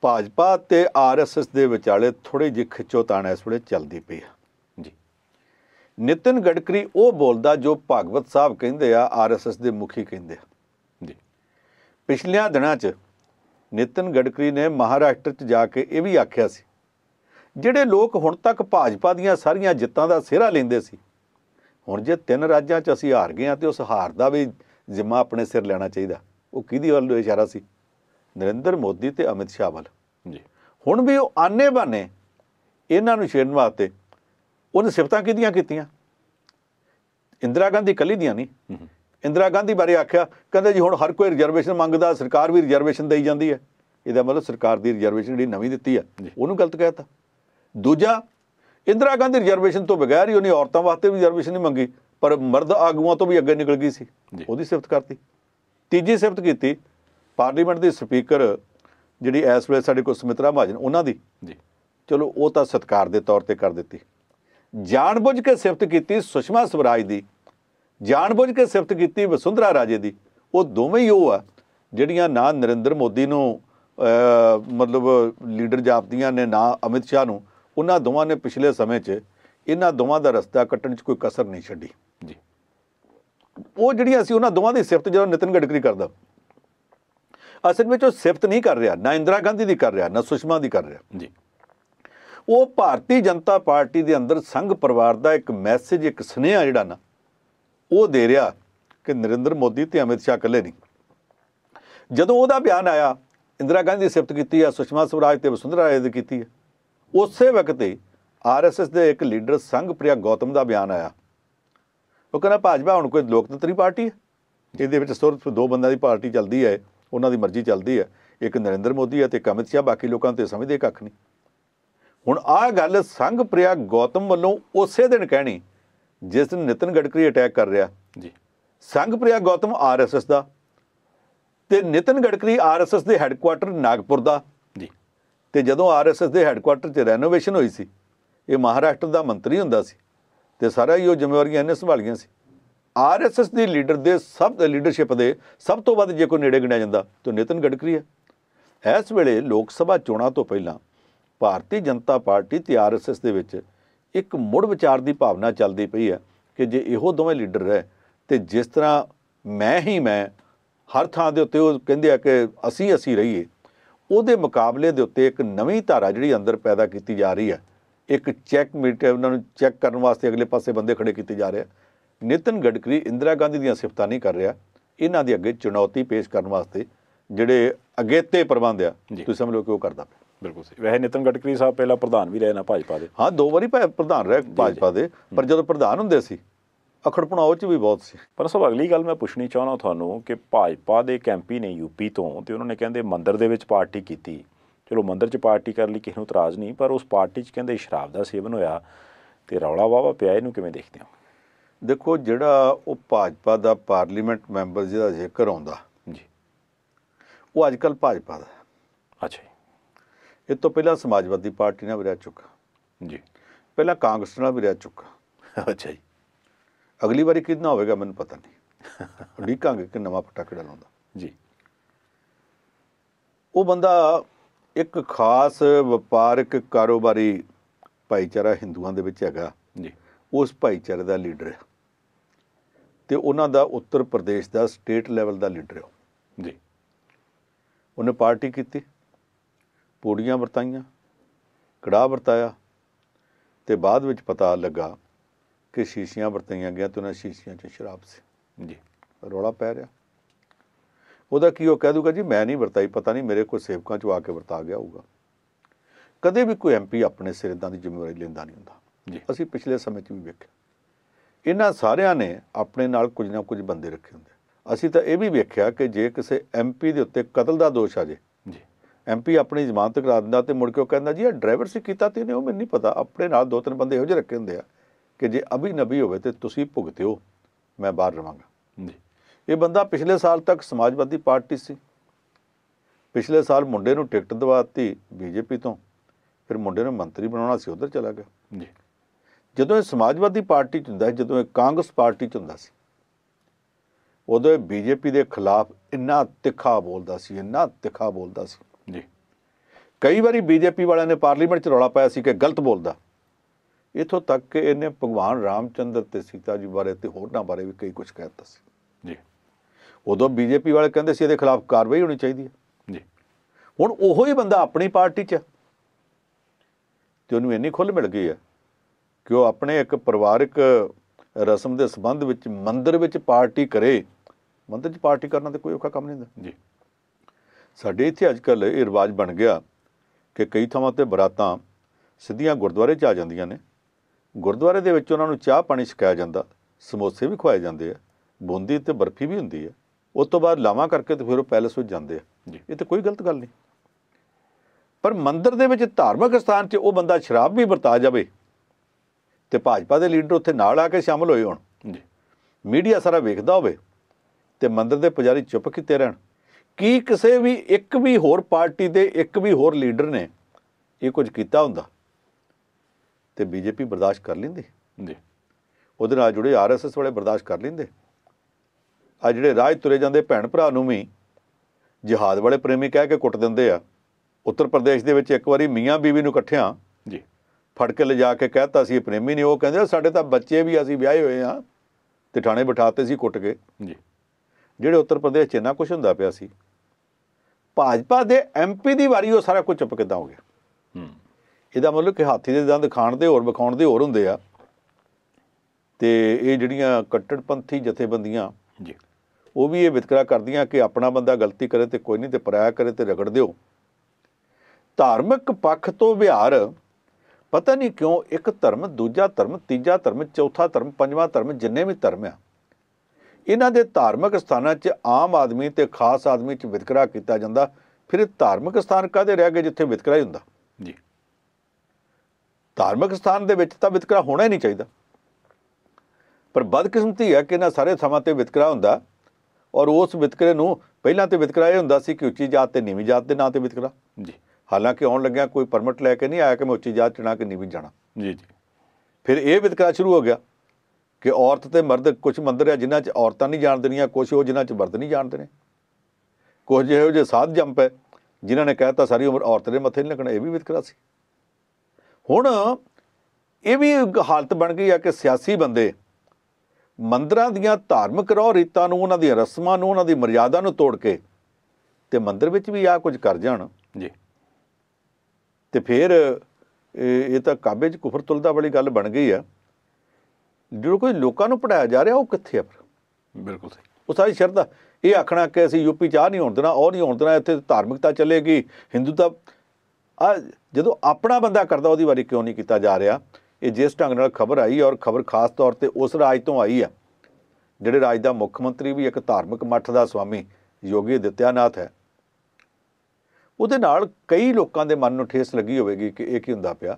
ਭਾਜਪਾ ਤੇ ਆਰਐਸਐਸ ਦੇ ਵਿਚਾਲੇ ਥੋੜੀ ਖਿੱਚੋ ਖਿੱਚੋਤਾਣ ਇਸ ਵੇਲੇ ਚੱਲਦੀ ਪਈ ਆ ਜੀ ਨਿਤਿਨ ਗੜਕਰੀ ਉਹ ਬੋਲਦਾ ਜੋ ਭਗਵਤ ਸਾਹਿਬ ਕਹਿੰਦੇ ਆ ਆਰਐਸਐਸ ਦੇ ਮੁਖੀ ਕਹਿੰਦੇ ਆ ਜੀ ਪਿਛਲਿਆਂ ਦਿਨਾਂ 'ਚ ਨਿਤਿਨ ਗੜਕਰੀ ਨੇ ਮਹਾਰਾਸ਼ਟਰ 'ਚ ਜਾ ਕੇ ਇਹ ਵੀ ਆਖਿਆ ਸੀ ਜਿਹੜੇ ਲੋਕ ਹੁਣ ਤੱਕ ਭਾਜਪਾ ਦੀਆਂ ਸਾਰੀਆਂ ਜਿੱਤਾਂ ਦਾ ਸਿਹਰਾ ਲੈਂਦੇ ਸੀ ਹੁਣ ਜੇ ਤਿੰਨ ਰਾਜਾਂ 'ਚ ਅਸੀਂ ਹਾਰ ਗਏ ਆ ਤੇ ਉਸ ਹਾਰ ਦਾ ਵੀ ਜ਼ਿੰਮਾ ਆਪਣੇ ਸਿਰ ਲੈਣਾ ਚਾਹੀਦਾ ਉਹ ਕਿਹਦੀ ਵੱਲ ਇਸ਼ਾਰਾ ਸੀ ਨਰਿੰਦਰ ਮੋਦੀ ਤੇ ਅਮਿਤ ਸ਼ਾਹ ਵੱਲ ਜੀ ਹੁਣ ਵੀ ਉਹ ਆਨੇ ਬਾਨੇ ਇਹਨਾਂ ਨੂੰ ਛੇੜਨ ਵਾਸਤੇ ਉਹਨੇ ਸਿਫਤਾਂ ਕਿਹਦੀਆਂ ਕੀਤੀਆਂ ਇੰਦਰਾ ਗਾਂਧੀ ਕੱਲੀ ਦੀਆਂ ਨਹੀਂ ਇੰਦਰਾ ਗਾਂਧੀ ਬਾਰੇ ਆਖਿਆ ਕਹਿੰਦੇ ਜੀ ਹੁਣ ਹਰ ਕੋਈ ਰਿਜ਼ਰਵੇਸ਼ਨ ਮੰਗਦਾ ਸਰਕਾਰ ਵੀ ਰਿਜ਼ਰਵੇਸ਼ਨ ਦੇਈ ਜਾਂਦੀ ਹੈ ਇਹਦਾ ਮਤਲਬ ਸਰਕਾਰ ਦੀ ਰਿਜ਼ਰਵੇਸ਼ਨ ਜਿਹੜੀ ਨਵੀਂ ਦਿੱਤੀ ਹੈ ਉਹਨੂੰ ਗਲਤ ਕਹਿਤਾ ਦੂਜਾ ਇੰਦਰਾ ਗਾਂਧੀ ਰਿਜ਼ਰਵੇਸ਼ਨ ਤੋਂ ਬਗੈਰ ਹੀ ਉਹਨੇ ਔਰਤਾਂ ਵਾਸਤੇ ਵੀ ਰਿਜ਼ਰਵੇਸ਼ਨ ਨਹੀਂ ਮੰਗੀ ਪਰ ਮਰਦ ਆਗੂਆਂ ਤੋਂ ਵੀ ਅੱਗੇ ਨਿਕਲ ਗਈ ਸੀ ਉਹਦੀ ਸਿਫਤ ਕਰਤੀ ਤੀਜੀ ਸਿਫਤ ਕੀਤੀ ਪਾਰਲੀਮੈਂਟ ਦੇ ਸਪੀਕਰ ਜਿਹੜੀ ਇਸ ਵੇਲੇ ਸਾਡੇ ਕੋਲ ਸੁਮਿਤਰਾ ਮਹਾਜਨ ਉਹਨਾਂ ਦੀ ਜੀ ਚਲੋ ਉਹ ਤਾਂ ਸਤਕਾਰ ਦੇ ਤੌਰ ਤੇ ਕਰ ਦਿੱਤੀ ਜਾਣਬੁੱਝ ਕੇ ਸਿਫਤ ਕੀਤੀ ਸੁਸ਼ਮਾ ਸਵਰਾਜ ਦੀ ਜਾਣਬੁੱਝ ਕੇ ਸਿਫਤ ਕੀਤੀ ਵਸੁੰਧਰਾ ਰਾਜੇ ਦੀ ਉਹ ਦੋਵੇਂ ਹੀ ਉਹ ਆ ਜਿਹੜੀਆਂ ਨਾ ਨਰਿੰਦਰ ਮੋਦੀ ਨੂੰ ਮਤਲਬ ਲੀਡਰ ਜਾਪਦੀਆਂ ਨੇ ਨਾ ਅਮਿਤ ਸ਼ਾਹ ਨੂੰ ਉਹਨਾਂ ਦੋਵਾਂ ਨੇ ਪਿਛਲੇ ਸਮੇਂ 'ਚ ਇਹਨਾਂ ਦੋਵਾਂ ਦਾ ਰਸਤਾ ਕੱਟਣ 'ਚ ਕੋਈ ਕਸਰ ਨਹੀਂ ਛੱਡੀ ਉਹ ਜਿਹੜੀਆਂ ਸੀ ਉਹਨਾਂ ਦੋਵਾਂ ਦੀ ਸਿਫਤ ਜਦੋਂ ਨਿਤਨ ਗਡਕਰੀ ਕਰਦਾ ਅਸਲ ਵਿੱਚ ਉਹ ਸਿਫਤ ਨਹੀਂ ਕਰ ਰਿਹਾ ਨਾ ਇੰਦਰਾ ਗਾਂਧੀ ਦੀ ਕਰ ਰਿਹਾ ਨਾ ਸੁਸ਼ਮਾ ਦੀ ਕਰ ਰਿਹਾ ਜੀ ਉਹ ਭਾਰਤੀ ਜਨਤਾ ਪਾਰਟੀ ਦੇ ਅੰਦਰ ਸੰਘ ਪਰਿਵਾਰ ਦਾ ਇੱਕ ਮੈਸੇਜ ਇੱਕ ਸੁਨੇਹਾ ਜਿਹੜਾ ਨਾ ਉਹ ਦੇ ਰਿਹਾ ਕਿ ਨਰਿੰਦਰ ਮੋਦੀ ਤੇ ਅਮਿਤ ਸ਼ਾਹ ਇਕੱਲੇ ਨਹੀਂ ਜਦੋਂ ਉਹਦਾ ਬਿਆਨ ਆਇਆ ਇੰਦਰਾ ਗਾਂਧੀ ਦੀ ਸਿਫਤ ਕੀਤੀ ਆ ਸੁਸ਼ਮਾ ਸਵਰਾਜ ਤੇ ਵਸੁੰਧਰਾ ਰਾਜੇ ਦੀ ਕੀਤੀ ਹੈ ਉਸੇ ਵਕਤ ਹੀ ਆਰਐਸਐਸ ਦੇ ਇੱਕ ਲੀਡਰ ਸੰਘ ਪ੍ਰਿਆ ਗੌਤਮ ਦਾ ਬਿਆਨ ਆਇਆ ਉਹ ਕਹਿੰਦਾ ਭਾਜਪਾ ਹੁਣ ਕੋਈ ਲੋਕਤੰਤਰੀ ਪਾਰਟੀ ਹੈ ਇਹਦੇ ਵਿੱਚ ਸਿਰਫ ਦੋ ਬੰਦਿਆਂ ਦੀ ਪਾਰਟੀ ਚੱਲਦੀ ਹੈ ਉਹਨਾਂ ਦੀ ਮਰਜ਼ੀ ਚੱਲਦੀ ਹੈ ਇੱਕ ਨਰਿੰਦਰ ਮੋਦੀ ਹੈ ਤੇ ਕਮਿਤ ਸ਼ਾਹ ਬਾਕੀ ਲੋਕਾਂ ਤੇ ਸਮਝਦੇ ਕੱਖ ਨਹੀਂ ਹੁਣ ਆਹ ਗੱਲ ਸੰਘ ਪ੍ਰਿਆ ਗੌਤਮ ਵੱਲੋਂ ਉਸੇ ਦਿਨ ਕਹਿਣੀ ਜਿਸ ਦਿਨ ਨਿਤਨ ਗੜਕਰੀ ਅਟੈਕ ਕਰ ਰਿਹਾ ਜੀ ਸੰਘ ਪ੍ਰਿਆ ਗੌਤਮ ਆਰਐਸਐਸ ਦਾ ਤੇ ਨਿਤਨ ਗੜਕਰੀ ਆਰਐਸਐਸ ਦੇ ਹੈੱਡਕੁਆਟਰ ਨਾਗਪੁਰ ਦਾ ਜੀ ਤੇ ਜਦੋਂ ਆਰਐਸਐਸ ਦੇ ਹੈੱਡਕੁਆਟਰ 'ਚ ਰੈਨੋਵੇਸ਼ਨ ਹੋਈ ਸੀ ਇਹ ਮਹਾਰਾਸ਼ਟਰ ਦਾ ਮੰਤਰੀ ਹੁੰਦਾ ਸੀ ਤੇ ਸਾਰਾ ਹੀ ਉਹ ਜ਼ਿੰਮੇਵਾਰੀਆਂ ਇਹਨੇ ਸੰਭਾਲੀਆਂ ਸੀ ਆਰਐਸਐਸ ਦੀ ਲੀਡਰ ਦੇ ਸਭ ਦੇ ਲੀਡਰਸ਼ਿਪ ਦੇ ਸਭ ਤੋਂ ਵੱਧ ਜੇ ਕੋਈ ਨੇੜੇ ਗਿਣਿਆ ਜਾਂਦਾ ਤਾਂ ਨਿਤਨ ਗਡਕਰੀ ਹੈ ਇਸ ਵੇਲੇ ਲੋਕ ਸਭਾ ਚੋਣਾਂ ਤੋਂ ਪਹਿਲਾਂ ਭਾਰਤੀ ਜਨਤਾ ਪਾਰਟੀ ਤੇ ਆਰਐਸਐਸ ਦੇ ਵਿੱਚ ਇੱਕ ਮੁੜ ਵਿਚਾਰ ਦੀ ਭਾਵਨਾ ਚੱਲਦੀ ਪਈ ਹੈ ਕਿ ਜੇ ਇਹੋ ਦੋਵੇਂ ਲੀਡਰ ਹੈ ਤੇ ਜਿਸ ਤਰ੍ਹਾਂ ਮੈਂ ਹੀ ਮੈਂ ਹਰ ਥਾਂ ਦੇ ਉੱਤੇ ਉਹ ਕਹਿੰਦੇ ਆ ਕਿ ਅਸੀਂ ਅਸੀਂ ਰਹੀਏ ਉਹਦੇ ਮੁਕਾਬਲੇ ਦੇ ਉੱਤੇ ਇੱਕ ਨਵੀਂ ਧਾਰਾ ਜਿਹੜੀ ਅੰਦਰ ਪੈਦਾ ਕੀਤੀ ਜਾ ਰਹੀ ਹੈ ਇੱਕ ਚੈੱਕ ਮੀਟ ਉਹਨਾਂ ਨੂੰ ਚੈੱਕ ਕਰਨ ਵਾਸਤੇ ਅਗਲੇ ਪਾਸੇ ਬੰਦੇ ਖੜੇ ਕੀਤੇ ਜਾ ਰਹੇ ਨਿਤਨ ਗਡਕਰੀ ਇੰਦਰਾ ਗਾਂਧੀ ਦੀਆਂ ਸਿਫਤਾਂ ਨਹੀਂ ਕਰ ਰਿਹਾ ਇਹਨਾਂ ਦੇ ਅੱਗੇ ਚੁਣੌਤੀ ਪੇਸ਼ ਕਰਨ ਵਾਸਤੇ ਜਿਹੜੇ ਅਗੇਤੇ ਪ੍ਰਬੰਧ ਆ ਤੁਸੀਂ ਸਮਝ ਲਓ ਕਿ ਉਹ ਕਰਦਾ ਪਿਆ ਬਿਲਕੁਲ ਸਹੀ ਵੈਸੇ ਨਿਤਨ ਗਡਕਰੀ ਸਾਹਿਬ ਪਹਿਲਾਂ ਪ੍ਰਧਾਨ ਵੀ ਰਹੇ ਨਾ ਭਾਜਪਾ ਦੇ ਹਾਂ ਦੋ ਵਾਰੀ ਪ੍ਰਧਾਨ ਰਹੇ ਭਾਜਪਾ ਦੇ ਪਰ ਜਦੋਂ ਪ੍ਰਧਾਨ ਹੁੰਦੇ ਸੀ ਅਖੜਪਣਾ ਉਹ ਚ ਵੀ ਬਹੁਤ ਸੀ ਪਰ ਸਭ ਅਗਲੀ ਗੱਲ ਮੈਂ ਪੁੱਛਣੀ ਚਾਹਣਾ ਤੁਹਾਨੂੰ ਕਿ ਭਾਜਪਾ ਦੇ ਕੈਂਪੀ ਨੇ ਯੂਪੀ ਤੋਂ ਤੇ ਉਹਨਾਂ ਨੇ ਕਹਿੰਦੇ ਮੰਦਰ ਦੇ ਵਿੱਚ ਪਾਰਟੀ ਕੀਤੀ ਚਲੋ ਮੰਦਰ 'ਚ ਪਾਰਟੀ ਕਰ ਲਈ ਕਿਸੇ ਨੂੰ ਇਤਰਾਜ਼ ਨਹੀਂ ਪਰ ਉਸ ਪਾਰਟੀ 'ਚ ਕਹਿੰਦੇ ਸ਼ਰਾਬ ਦਾ ਸੇਵਨ ਹੋਇਆ ਤੇ ਰੌਲਾ ਵਾਵਾ ਪਿਆ ਇਹਨੂੰ ਕਿਵੇਂ ਦੇਖਦੇ ਹੋ ਦੇਖੋ ਜਿਹੜਾ ਉਹ ਭਾਜਪਾ ਦਾ ਪਾਰਲੀਮੈਂਟ ਮੈਂਬਰ ਜਿਹਦਾ ਜ਼ਿਕਰ ਆਉਂਦਾ ਜੀ ਉਹ ਅੱਜ ਕੱਲ ਭਾਜਪਾ ਦਾ ਅੱਛਾ ਜੀ ਇਹ ਤੋਂ ਪਹਿਲਾਂ ਸਮਾਜਵਾਦੀ ਪਾਰਟੀ ਨਾਲ ਵੀ ਰਹਿ ਚੁੱਕਾ ਜੀ ਪਹਿਲਾਂ ਕਾਂਗਰਸ ਨਾਲ ਵੀ ਰਹਿ ਚੁੱਕਾ ਅੱਛਾ ਜੀ ਅਗਲੀ ਵਾਰੀ ਕਿੰਨਾ ਹੋਵੇਗਾ ਮੈਨੂੰ ਪਤਾ ਨਹੀਂ ਉਡੀਕਾਂਗੇ ਕਿ ਨਵਾਂ ਪਟਾ ਲਾਉਂਦਾ ਜੀ ਉਹ ਬੰਦਾ ਇੱਕ ਖਾਸ ਵਪਾਰਕ ਕਾਰੋਬਾਰੀ ਭਾਈਚਾਰਾ ਹਿੰਦੂਆਂ ਦੇ ਵਿੱਚ ਹੈਗਾ ਜੀ ਉਸ ਭਾਈਚਾਰੇ ਦਾ ਲੀਡਰ ਹੈ ਤੇ ਉਹਨਾਂ ਦਾ ਉੱਤਰ ਪ੍ਰਦੇਸ਼ ਦਾ ਸਟੇਟ ਲੈਵਲ ਦਾ ਲੀਡਰ ਹੈ ਜੀ ਉਹਨੇ ਪਾਰਟੀ ਕੀਤੀ ਪੋੜੀਆਂ ਵਰਤਾਈਆਂ ਕੜਾ ਵਰਤਾਇਆ ਤੇ ਬਾਅਦ ਵਿੱਚ ਪਤਾ ਲੱਗਾ ਕਿ ਸ਼ੀਸ਼ੀਆਂ ਵਰਤਾਈਆਂ ਗਿਆ ਤੇ ਉਹਨਾਂ ਸ਼ੀਸ਼ੀਆਂ 'ਚ ਸ਼ਰਾਬ ਸੀ ਜੀ ਰੋਲਾ ਪੈ ਰਿਹਾ ਉਹਦਾ ਕੀ ਉਹ ਕਹਿ ਦੂਗਾ ਜੀ ਮੈਂ ਨਹੀਂ ਵਰਤਾਈ ਪਤਾ ਨਹੀਂ ਮੇਰੇ ਕੋਈ ਸੇਵਕਾਂ ਚੋਂ ਆ ਕੇ ਵਰਤਾ ਗਿਆ ਹੋਊਗਾ ਕਦੇ ਵੀ ਕੋਈ ਐਮਪੀ ਆਪਣੇ ਸਿਰ ਇਦਾਂ ਦੀ ਜ਼ਿੰਮੇਵਾਰੀ ਲੈਂਦਾ ਨਹੀਂ ਹੁੰਦਾ ਜੀ ਅਸੀਂ ਪਿਛਲੇ ਸਮੇਂ 'ਚ ਵੀ ਵੇਖਿਆ ਇਹਨਾਂ ਸਾਰਿਆਂ ਨੇ ਆਪਣੇ ਨਾਲ ਕੁਝ ਨਾ ਕੁਝ ਬੰਦੇ ਰੱਖੇ ਹੁੰਦੇ ਅਸੀਂ ਤਾਂ ਇਹ ਵੀ ਵੇਖਿਆ ਕਿ ਜੇ ਕਿਸੇ ਐਮਪੀ ਦੇ ਉੱਤੇ ਕਤਲ ਦਾ ਦੋਸ਼ ਆ ਜੇ ਜੀ ਐਮਪੀ ਆਪਣੀ ਜ਼ਮਾਨਤ ਕਰਾ ਦਿੰਦਾ ਤੇ ਮੁੜ ਕੇ ਉਹ ਕਹਿੰਦਾ ਜੀ ਇਹ ਡਰਾਈਵਰ ਸੀ ਕੀਤਾ ਤੇ ਨੇ ਉਹ ਮੈਨੂੰ ਨਹੀਂ ਪਤਾ ਆਪਣੇ ਨਾਲ ਦੋ ਤਿੰਨ ਬੰਦੇ ਇਹੋ ਜਿਹੇ ਰੱਖੇ ਹੁੰਦੇ ਆ ਕਿ ਜੇ ਅਭੀ ਨਬੀ ਹੋਵੇ ਤੇ ਤੁਸੀਂ ਭੁਗਤਿਓ ਮੈਂ ਬਾਹਰ ਰਵਾਂਗਾ ਜੀ ਇਹ ਬੰਦਾ ਪਿਛਲੇ ਸਾਲ ਤੱਕ ਸਮਾਜਵਾਦੀ ਪਾਰਟੀ ਸੀ ਪਿਛਲੇ ਸਾਲ ਮੁੰਡੇ ਨੂੰ ਟਿਕਟ ਦਵਾਤੀ ਬੀਜੇਪੀ ਤੋਂ ਫਿਰ ਮੁੰਡੇ ਨੂੰ ਮੰਤਰੀ ਬਣਾਉਣਾ ਸੀ ਉਧਰ ਚਲਾ ਗਿਆ ਜੀ ਜਦੋਂ ਇਹ ਸਮਾਜਵਾਦੀ ਪਾਰਟੀ ਚ ਹੁੰਦਾ ਜਦੋਂ ਇਹ ਕਾਂਗਰਸ ਪਾਰਟੀ ਚ ਹੁੰਦਾ ਸੀ ਉਦੋਂ ਇਹ ਬੀਜੇਪੀ ਦੇ ਖਿਲਾਫ ਇੰਨਾ ਤਿੱਖਾ ਬੋਲਦਾ ਸੀ ਇੰਨਾ ਤਿੱਖਾ ਬੋਲਦਾ ਸੀ ਜੀ ਕਈ ਵਾਰੀ ਬੀਜੇਪੀ ਵਾਲਿਆਂ ਨੇ ਪਾਰਲੀਮੈਂਟ 'ਚ ਰੌਲਾ ਪਾਇਆ ਸੀ ਕਿ ਗਲਤ ਬੋਲਦਾ ਇਥੋਂ ਤੱਕ ਕਿ ਇਹਨੇ ਭਗਵਾਨ ਰਾਮਚੰਦਰ ਤੇ ਸੀਤਾ ਜੀ ਬਾਰੇ ਤੇ ਹੋਰਨਾਂ ਬਾਰੇ ਵੀ ਕਈ ਕੁਝ ਕਹਿਤਾ ਸੀ ਜੀ ਉਦੋਂ ਬੀਜੇਪੀ ਵਾਲੇ ਕਹਿੰਦੇ ਸੀ ਇਹਦੇ ਖਿਲਾਫ ਕਾਰਵਾਈ ਹੋਣੀ ਚਾਹੀਦੀ ਹੈ ਜੀ ਹੁਣ ਉਹੋ ਹੀ ਬੰਦਾ ਆਪਣੀ ਪਾਰਟੀ 'ਚ ਤੇ ਉਹਨੂੰ ਇੰਨੀ ਖੁੱਲ ਮਿਲ ਗਈ ਹੈ ਕਿ ਉਹ ਆਪਣੇ ਇੱਕ ਪਰਿਵਾਰਕ ਰਸਮ ਦੇ ਸੰਬੰਧ ਵਿੱਚ ਮੰਦਿਰ ਵਿੱਚ ਪਾਰਟੀ ਕਰੇ ਮੰਦਿਰ 'ਚ ਪਾਰਟੀ ਕਰਨਾ ਤੇ ਕੋਈ ਔਖਾ ਕੰਮ ਨਹੀਂ ਹੁੰਦਾ ਜੀ ਸਾਡੇ ਇੱਥੇ ਅੱਜ ਕੱਲ ਇਹ ਰਿਵਾਜ ਬਣ ਗਿਆ ਕਿ ਕਈ ਥਾਵਾਂ ਤੇ ਬਰਾਤਾਂ ਸਿੱਧੀਆਂ ਗੁਰਦੁਆਰੇ 'ਚ ਆ ਜਾਂਦੀਆਂ ਨੇ ਗੁਰਦੁਆਰੇ ਦੇ ਵਿੱਚ ਉਹਨਾਂ ਨੂੰ ਚਾਹ ਪਾਣੀ ਛਕਾਇਆ ਜਾਂਦਾ ਸਮੋਸੇ ਵੀ ਖਵਾਏ ਜਾਂਦੇ ਆ ਬੂੰਦੀ ਤੇ ਬਰਫੀ ਵੀ ਹੁੰਦੀ ਹੈ ਉਸ ਤੋਂ ਬਾਅਦ ਲਾਵਾ ਕਰਕੇ ਤੇ ਫਿਰ ਉਹ ਪੈਲਸ ਵਿੱਚ ਜਾਂਦੇ ਆ ਇਹ ਤੇ ਕੋਈ ਗਲਤ ਗੱਲ ਨਹੀਂ ਪਰ ਮੰਦਿਰ ਦੇ ਵਿੱਚ ਧਾਰਮਿਕ ਸਥਾਨ 'ਚ ਉਹ ਬੰਦਾ ਸ਼ਰਾਬ ਵੀ ਵਰਤਾ ਜਾਵੇ ਤੇ ਭਾਜਪਾ ਦੇ ਲੀਡਰ ਉੱਥੇ ਨਾਲ ਆ ਕੇ ਸ਼ਾਮਲ ਹੋਏ ਹੋਣ ਜੀ ਮੀਡੀਆ ਸਾਰਾ ਵੇਖਦਾ ਹੋਵੇ ਤੇ ਮੰਦਿਰ ਦੇ ਪੁਜਾਰੀ ਚੁੱਪ ਕੀਤੇ ਰਹਿਣ ਕੀ ਕਿਸੇ ਵੀ ਇੱਕ ਵੀ ਹੋਰ ਪਾਰਟੀ ਦੇ ਇੱਕ ਵੀ ਹੋਰ ਲੀਡਰ ਨੇ ਇਹ ਕੁਝ ਕੀਤਾ ਹੁੰਦਾ ਤੇ ਬੀਜੇਪੀ ਬਰਦਾਸ਼ਤ ਕਰ ਲੈਂਦੀ ਜੀ ਉਹਦੇ ਨਾਲ ਜੁੜੇ ਆਰਐਸਐਸ ਵਾਲੇ ਬਰਦਾਸ਼ਤ ਕਰ ਲੈਂਦੇ ਆ ਜਿਹੜੇ ਰਾਜ ਤੁਰੇ ਜਾਂਦੇ ਭੈਣ ਭਰਾ ਨੂੰ ਵੀ ਜਿਹਹਾਦ ਵਾਲੇ ਪ੍ਰੇਮੀ ਕਹਿ ਕੇ ਕੁੱਟ ਦਿੰਦੇ ਆ ਉੱਤਰ ਪ੍ਰਦੇਸ਼ ਦੇ ਵਿੱਚ ਇੱਕ ਵਾਰੀ ਮੀਆਂ ਬੀਵੀ ਨੂੰ ਇਕੱਠਿਆਂ ਜੀ ਫੜ ਕੇ ਲਿਜਾ ਕੇ ਕਹਿਤਾ ਸੀ ਪ੍ਰੇਮੀ ਨਹੀਂ ਉਹ ਕਹਿੰਦੇ ਸਾਡੇ ਤਾਂ ਬੱਚੇ ਵੀ ਅਸੀਂ ਵਿਆਹੇ ਹੋਏ ਆ ਤੇ ਠਾਣੇ ਬਿਠਾਤੇ ਸੀ ਕੁੱਟ ਕੇ ਜੀ ਜਿਹੜੇ ਉੱਤਰ ਪ੍ਰਦੇਸ਼ 'ਚ ਇੰਨਾ ਕੁਝ ਹੁੰਦਾ ਪਿਆ ਸੀ ਭਾਜਪਾ ਦੇ ਐਮਪੀ ਦੀ ਵਾਰੀ ਉਹ ਸਾਰਾ ਕੁਝ ਚੁੱਪ ਕਿਦਾਂ ਹੋ ਗਿਆ ਹੂੰ ਇਹਦਾ ਮਤਲਬ ਕਿ ਹਾਥੀ ਦੇ ਦੰਦ ਖਾਣ ਦੇ ਹੋਰ ਵਿਖਾਉਣ ਦੇ ਹੋਰ ਹੁੰਦੇ ਆ ਤੇ ਇਹ ਜਿਹੜੀਆਂ ਕੱਟੜਪੰਥੀ ਜਥੇਬੰਦੀਆਂ ਜੀ ਉਹ ਵੀ ਇਹ ਵਿਤਕਰਾ ਕਰਦੀਆਂ ਕਿ ਆਪਣਾ ਬੰਦਾ ਗਲਤੀ ਕਰੇ ਤੇ ਕੋਈ ਨਹੀਂ ਤੇ ਪਰਾਇਆ ਕਰੇ ਤੇ ਰਗੜ ਦਿਓ ਧਾਰਮਿਕ ਪੱਖ ਤੋਂ ਵਿਹਾਰ ਪਤਾ ਨਹੀਂ ਕਿਉਂ ਇੱਕ ਧਰਮ ਦੂਜਾ ਧਰਮ ਤੀਜਾ ਧਰਮ ਚੌਥਾ ਧਰਮ ਪੰਜਵਾਂ ਧਰਮ ਜਿੰਨੇ ਵੀ ਧਰਮ ਆ ਇਹਨਾਂ ਦੇ ਧਾਰਮਿਕ ਸਥਾਨਾਂ 'ਚ ਆਮ ਆਦਮੀ ਤੇ ਖਾਸ ਆਦਮੀ 'ਚ ਵਿਤਕਰਾ ਕੀਤਾ ਜਾਂਦਾ ਫਿਰ ਇਹ ਧਾਰਮਿਕ ਸਥਾਨ ਕਾਦੇ ਰਹਿ ਗਏ ਜਿੱਥੇ ਵਿਤਕਰਾ ਹੀ ਹੁੰਦਾ ਜੀ ਧਾਰਮਿਕ ਸਥਾਨ ਦੇ ਵਿੱਚ ਤਾਂ ਵਿਤਕਰਾ ਹੋਣਾ ਹੀ ਨਹੀਂ ਚਾਹੀਦਾ ਪਰ ਬਦਕਿਸਮਤੀ ਹੈ ਕਿ ਇਹਨਾਂ ਸਾਰੇ ਥਾਵਾਂ ਤੇ ਵਿਤਕਰਾ ਹੁੰਦਾ ਔਰ ਉਸ ਵਿਤਕਰੇ ਨੂੰ ਪਹਿਲਾਂ ਤੇ ਵਿਤਕਰਾ ਇਹ ਹੁੰਦਾ ਸੀ ਕਿ ਉੱਚੀ ਜਾਤ ਤੇ ਨੀਵੀਂ ਜਾਤ ਦੇ ਨਾਂ ਤੇ ਵਿਤਕਰਾ ਜੀ ਹਾਲਾਂਕਿ ਆਉਣ ਲੱਗਿਆ ਕੋਈ ਪਰਮਿਟ ਲੈ ਕੇ ਨਹੀਂ ਆਇਆ ਕਿ ਮੈਂ ਉੱਚੀ ਜਾਤ ਚਣਾ ਕੇ ਨੀਵੀਂ ਜਾਣਾ ਜੀ ਜੀ ਫਿਰ ਇਹ ਵਿਤਕਰਾ ਸ਼ੁਰੂ ਹੋ ਗਿਆ ਕਿ ਔਰਤ ਤੇ ਮਰਦ ਕੁਝ ਮੰਦਰ ਆ ਜਿਨ੍ਹਾਂ 'ਚ ਔਰਤਾਂ ਨਹੀਂ ਜਾਣ ਦੇਣੀਆਂ ਕੁਝ ਉਹ ਜਿਨ੍ਹਾਂ 'ਚ ਮਰਦ ਨਹੀਂ ਜਾਣਦੇ ਨੇ ਕੁਝ ਜਿਹੋ ਜਿਹੇ ਸਾਧ ਜੰਪ ਹੈ ਜਿਨ੍ਹਾਂ ਨੇ ਕਹਿਤਾ ਸਾਰੀ ਉਮਰ ਔਰਤ ਦੇ ਮੱਥੇ ਨਹੀਂ ਲੱਗਣਾ ਇਹ ਵੀ ਵਿਤਕਰਾ ਸੀ ਹੁਣ ਇਹ ਵੀ ਹਾਲਤ ਬਣ ਗਈ ਆ ਕਿ ਸਿਆਸੀ ਬੰਦੇ ਮੰਦਰਾਂ ਦੀਆਂ ਧਾਰਮਿਕ ਰੋ ਰੀਤਾਂ ਨੂੰ ਉਹਨਾਂ ਦੀਆਂ ਰਸਮਾਂ ਨੂੰ ਉਹਨਾਂ ਦੀ ਮਰਿਆਦਾ ਨੂੰ ਤੋੜ ਕੇ ਤੇ ਮੰਦਰ ਵਿੱਚ ਵੀ ਆ ਕੁਝ ਕਰ ਜਾਣ ਜੀ ਤੇ ਫਿਰ ਇਹ ਤਾਂ ਕਾਬੇ 'ਚ ਕੁਫਰ ਤੁਲਦਾ ਵਾਲੀ ਗੱਲ ਬਣ ਗਈ ਆ ਜਿਹੜਾ ਕੋਈ ਲੋਕਾਂ ਨੂੰ ਪੜਾਇਆ ਜਾ ਰਿਹਾ ਉਹ ਕਿੱਥੇ ਆ ਫਿਰ ਬਿਲਕੁਲ ਸਹੀ ਉਹ ਸਾਰੀ ਸ਼ਰਧਾ ਇਹ ਆਖਣਾ ਕਿ ਅਸੀਂ ਯੂਪੀ 'ਚ ਆ ਨਹੀਂ ਹੁੰਦਣਾ ਉਹ ਨਹੀਂ ਹੁੰਦਣਾ ਇੱਥੇ ਧਾਰਮਿਕਤਾ ਚੱਲੇਗੀ ਹਿੰਦੂਤਾ ਆ ਜਦੋਂ ਆਪਣਾ ਬੰਦਾ ਕਰਦਾ ਉਹਦੀ ਵਾਰੀ ਕਿਉਂ ਨਹੀਂ ਕੀਤਾ ਜਾ ਰਿਹਾ ਇਹ ਜਿਸ ਢੰਗ ਨਾਲ ਖਬਰ ਆਈ ਔਰ ਖਬਰ ਖਾਸ ਤੌਰ ਤੇ ਉਸ ਰਾਜ ਤੋਂ ਆਈ ਹੈ ਜਿਹੜੇ ਰਾਜ ਦਾ ਮੁੱਖ ਮੰਤਰੀ ਵੀ ਇੱਕ ਧਾਰਮਿਕ ਮੱਠ ਦਾ ਸਵਾਮੀ ਯੋਗੀ ਦਿੱਤਿਆਨਾਥ ਹੈ ਉਹਦੇ ਨਾਲ ਕਈ ਲੋਕਾਂ ਦੇ ਮਨ ਨੂੰ ਠੇਸ ਲੱਗੀ ਹੋਵੇਗੀ ਕਿ ਇਹ ਕੀ ਹੁੰਦਾ ਪਿਆ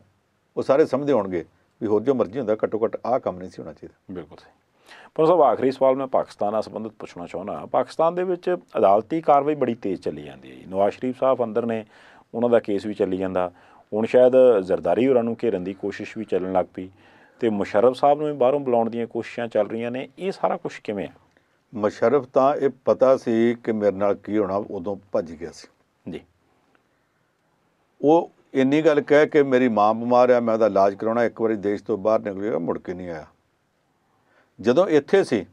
ਉਹ ਸਾਰੇ ਸਮਝਦੇ ਹੋਣਗੇ ਵੀ ਹੋਰ ਜੋ ਮਰਜ਼ੀ ਹੁੰਦਾ ਘੱਟੋ ਘੱਟ ਆਹ ਕੰਮ ਨਹੀਂ ਸੀ ਹੋਣਾ ਚਾਹੀਦਾ ਬਿਲਕੁਲ ਸਹੀ ਪਰ ਸਭ ਆਖਰੀ ਸਵਾਲ ਮੈਂ ਪਾਕਿਸਤਾਨ ਨਾਲ ਸੰਬੰਧਿਤ ਪੁੱਛਣਾ ਚਾਹੁੰਦਾ ਪਾਕਿਸਤਾਨ ਦੇ ਵਿੱਚ ਅਦਾਲਤੀ ਕਾਰਵਾਈ ਬੜੀ ਤੇਜ਼ ਚੱਲੀ ਜਾਂਦੀ ਹੈ ਨਵਾਜ਼ ਸ਼ਰੀਫ ਸਾਹਿਬ ਅੰਦਰ ਨੇ ਉਹਨਾਂ ਦਾ ਕੇਸ ਵੀ ਚੱਲੀ ਜਾਂਦਾ ਹੁਣ ਸ਼ਾਇਦ ਜ਼ਰਦਾਰੀ ਹੋਰਾਂ ਨੂੰ ਘੇਰਨ ਦੀ ਕੋਸ਼ਿਸ਼ ਵੀ ਚੱਲਣ ਲੱਗ ਪਈ ਤੇ ਮੁਸ਼ਰਫ ਸਾਹਿਬ ਨੂੰ ਵੀ ਬਾਹਰੋਂ ਬੁਲਾਉਣ ਦੀਆਂ ਕੋਸ਼ਿਸ਼ਾਂ ਚੱਲ ਰਹੀਆਂ ਨੇ ਇਹ ਸਾਰਾ ਕੁਝ ਕਿਵੇਂ ਆ ਮੁਸ਼ਰਫ ਤਾਂ ਇਹ ਪਤਾ ਸੀ ਕਿ ਮੇਰੇ ਨਾਲ ਕੀ ਹੋਣਾ ਉਦੋਂ ਭੱਜ ਗਿਆ ਸੀ ਜੀ ਉਹ ਇੰਨੀ ਗੱਲ ਕਹਿ ਕੇ ਮੇਰੀ ਮਾਂ ਬਿਮਾਰ ਆ ਮੈਂ ਉਹਦਾ ਇਲਾਜ ਕਰਾਉਣਾ ਇੱਕ ਵਾਰੀ ਦੇਸ਼ ਤੋਂ ਬਾਹਰ ਨਿਕਲਿਆ ਮੁੜ ਕੇ ਨਹੀਂ ਆਇਆ ਜਦੋਂ ਇੱਥੇ ਸੀ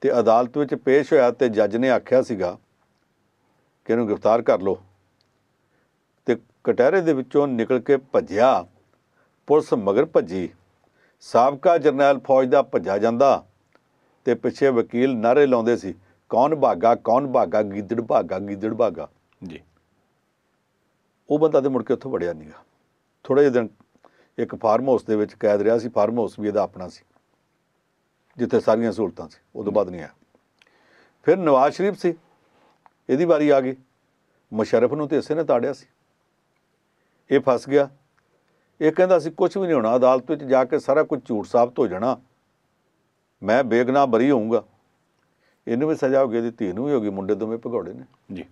ਤੇ ਅਦਾਲਤ ਵਿੱਚ ਪੇਸ਼ ਹੋਇਆ ਤੇ ਜੱਜ ਨੇ ਆਖਿਆ ਸੀਗਾ ਕਿ ਇਹਨੂੰ ਗ੍ਰਿਫਤਾਰ ਕਰ ਲਓ ਕਟਹਿਰੇ ਦੇ ਵਿੱਚੋਂ ਨਿਕਲ ਕੇ ਭੱਜਿਆ ਪੁਲਿਸ ਮਗਰ ਭੱਜੀ ਸਾਬਕਾ ਜਰਨੈਲ ਫੌਜ ਦਾ ਭੱਜਾ ਜਾਂਦਾ ਤੇ ਪਿੱਛੇ ਵਕੀਲ ਨਾਰੇ ਲਾਉਂਦੇ ਸੀ ਕੌਣ ਭਾਗਾ ਕੌਣ ਭਾਗਾ ਗਿੱਦੜ ਭਾਗਾ ਗਿੱਦੜ ਭਾਗਾ ਜੀ ਉਹ ਬੰਦਾ ਤੇ ਮੁੜ ਕੇ ਉੱਥੋਂ ਵੜਿਆ ਨਹੀਂਗਾ ਥੋੜੇ ਜਿਹੇ ਦਿਨ ਇੱਕ ਫਾਰਮ ਹਾਊਸ ਦੇ ਵਿੱਚ ਕੈਦ ਰਿਹਾ ਸੀ ਫਾਰਮ ਹਾਊਸ ਵੀ ਇਹਦਾ ਆਪਣਾ ਸੀ ਜਿੱਥੇ ਸਾਰੀਆਂ ਸਹੂਲਤਾਂ ਸੀ ਉਦੋਂ ਬਾਅਦ ਨਹੀਂ ਆਇਆ ਫਿਰ ਨਵਾਜ਼ ਸ਼ਰੀਫ ਸੀ ਇਹਦੀ ਵਾਰੀ ਆ ਗਈ ਮੁਸ਼ਰਫ ਨੂੰ ਤੇ ਇਸੇ ਨੇ ਤਾੜਿਆ ਸੀ ਇਹ ਫਸ ਗਿਆ ਇਹ ਕਹਿੰਦਾ ਸੀ ਕੁਝ ਵੀ ਨਹੀਂ ਹੋਣਾ ਅਦਾਲਤ ਵਿੱਚ ਜਾ ਕੇ ਸਾਰਾ ਕੁਝ ਝੂਠ ਸਾਬਤ ਹੋ ਜਾਣਾ ਮੈਂ ਬੇਗਨਾ ਬਰੀ ਹੋਊਂਗਾ ਇਹਨੂੰ ਵੀ ਸਜ਼ਾ ਹੋ ਗਈ ਦਿੱਤੀ ਧੀ ਨੂੰ ਵੀ ਹੋ ਗਈ ਮੁੰਡੇ ਦੋਵੇਂ ਭਗੌੜੇ ਨੇ ਜੀ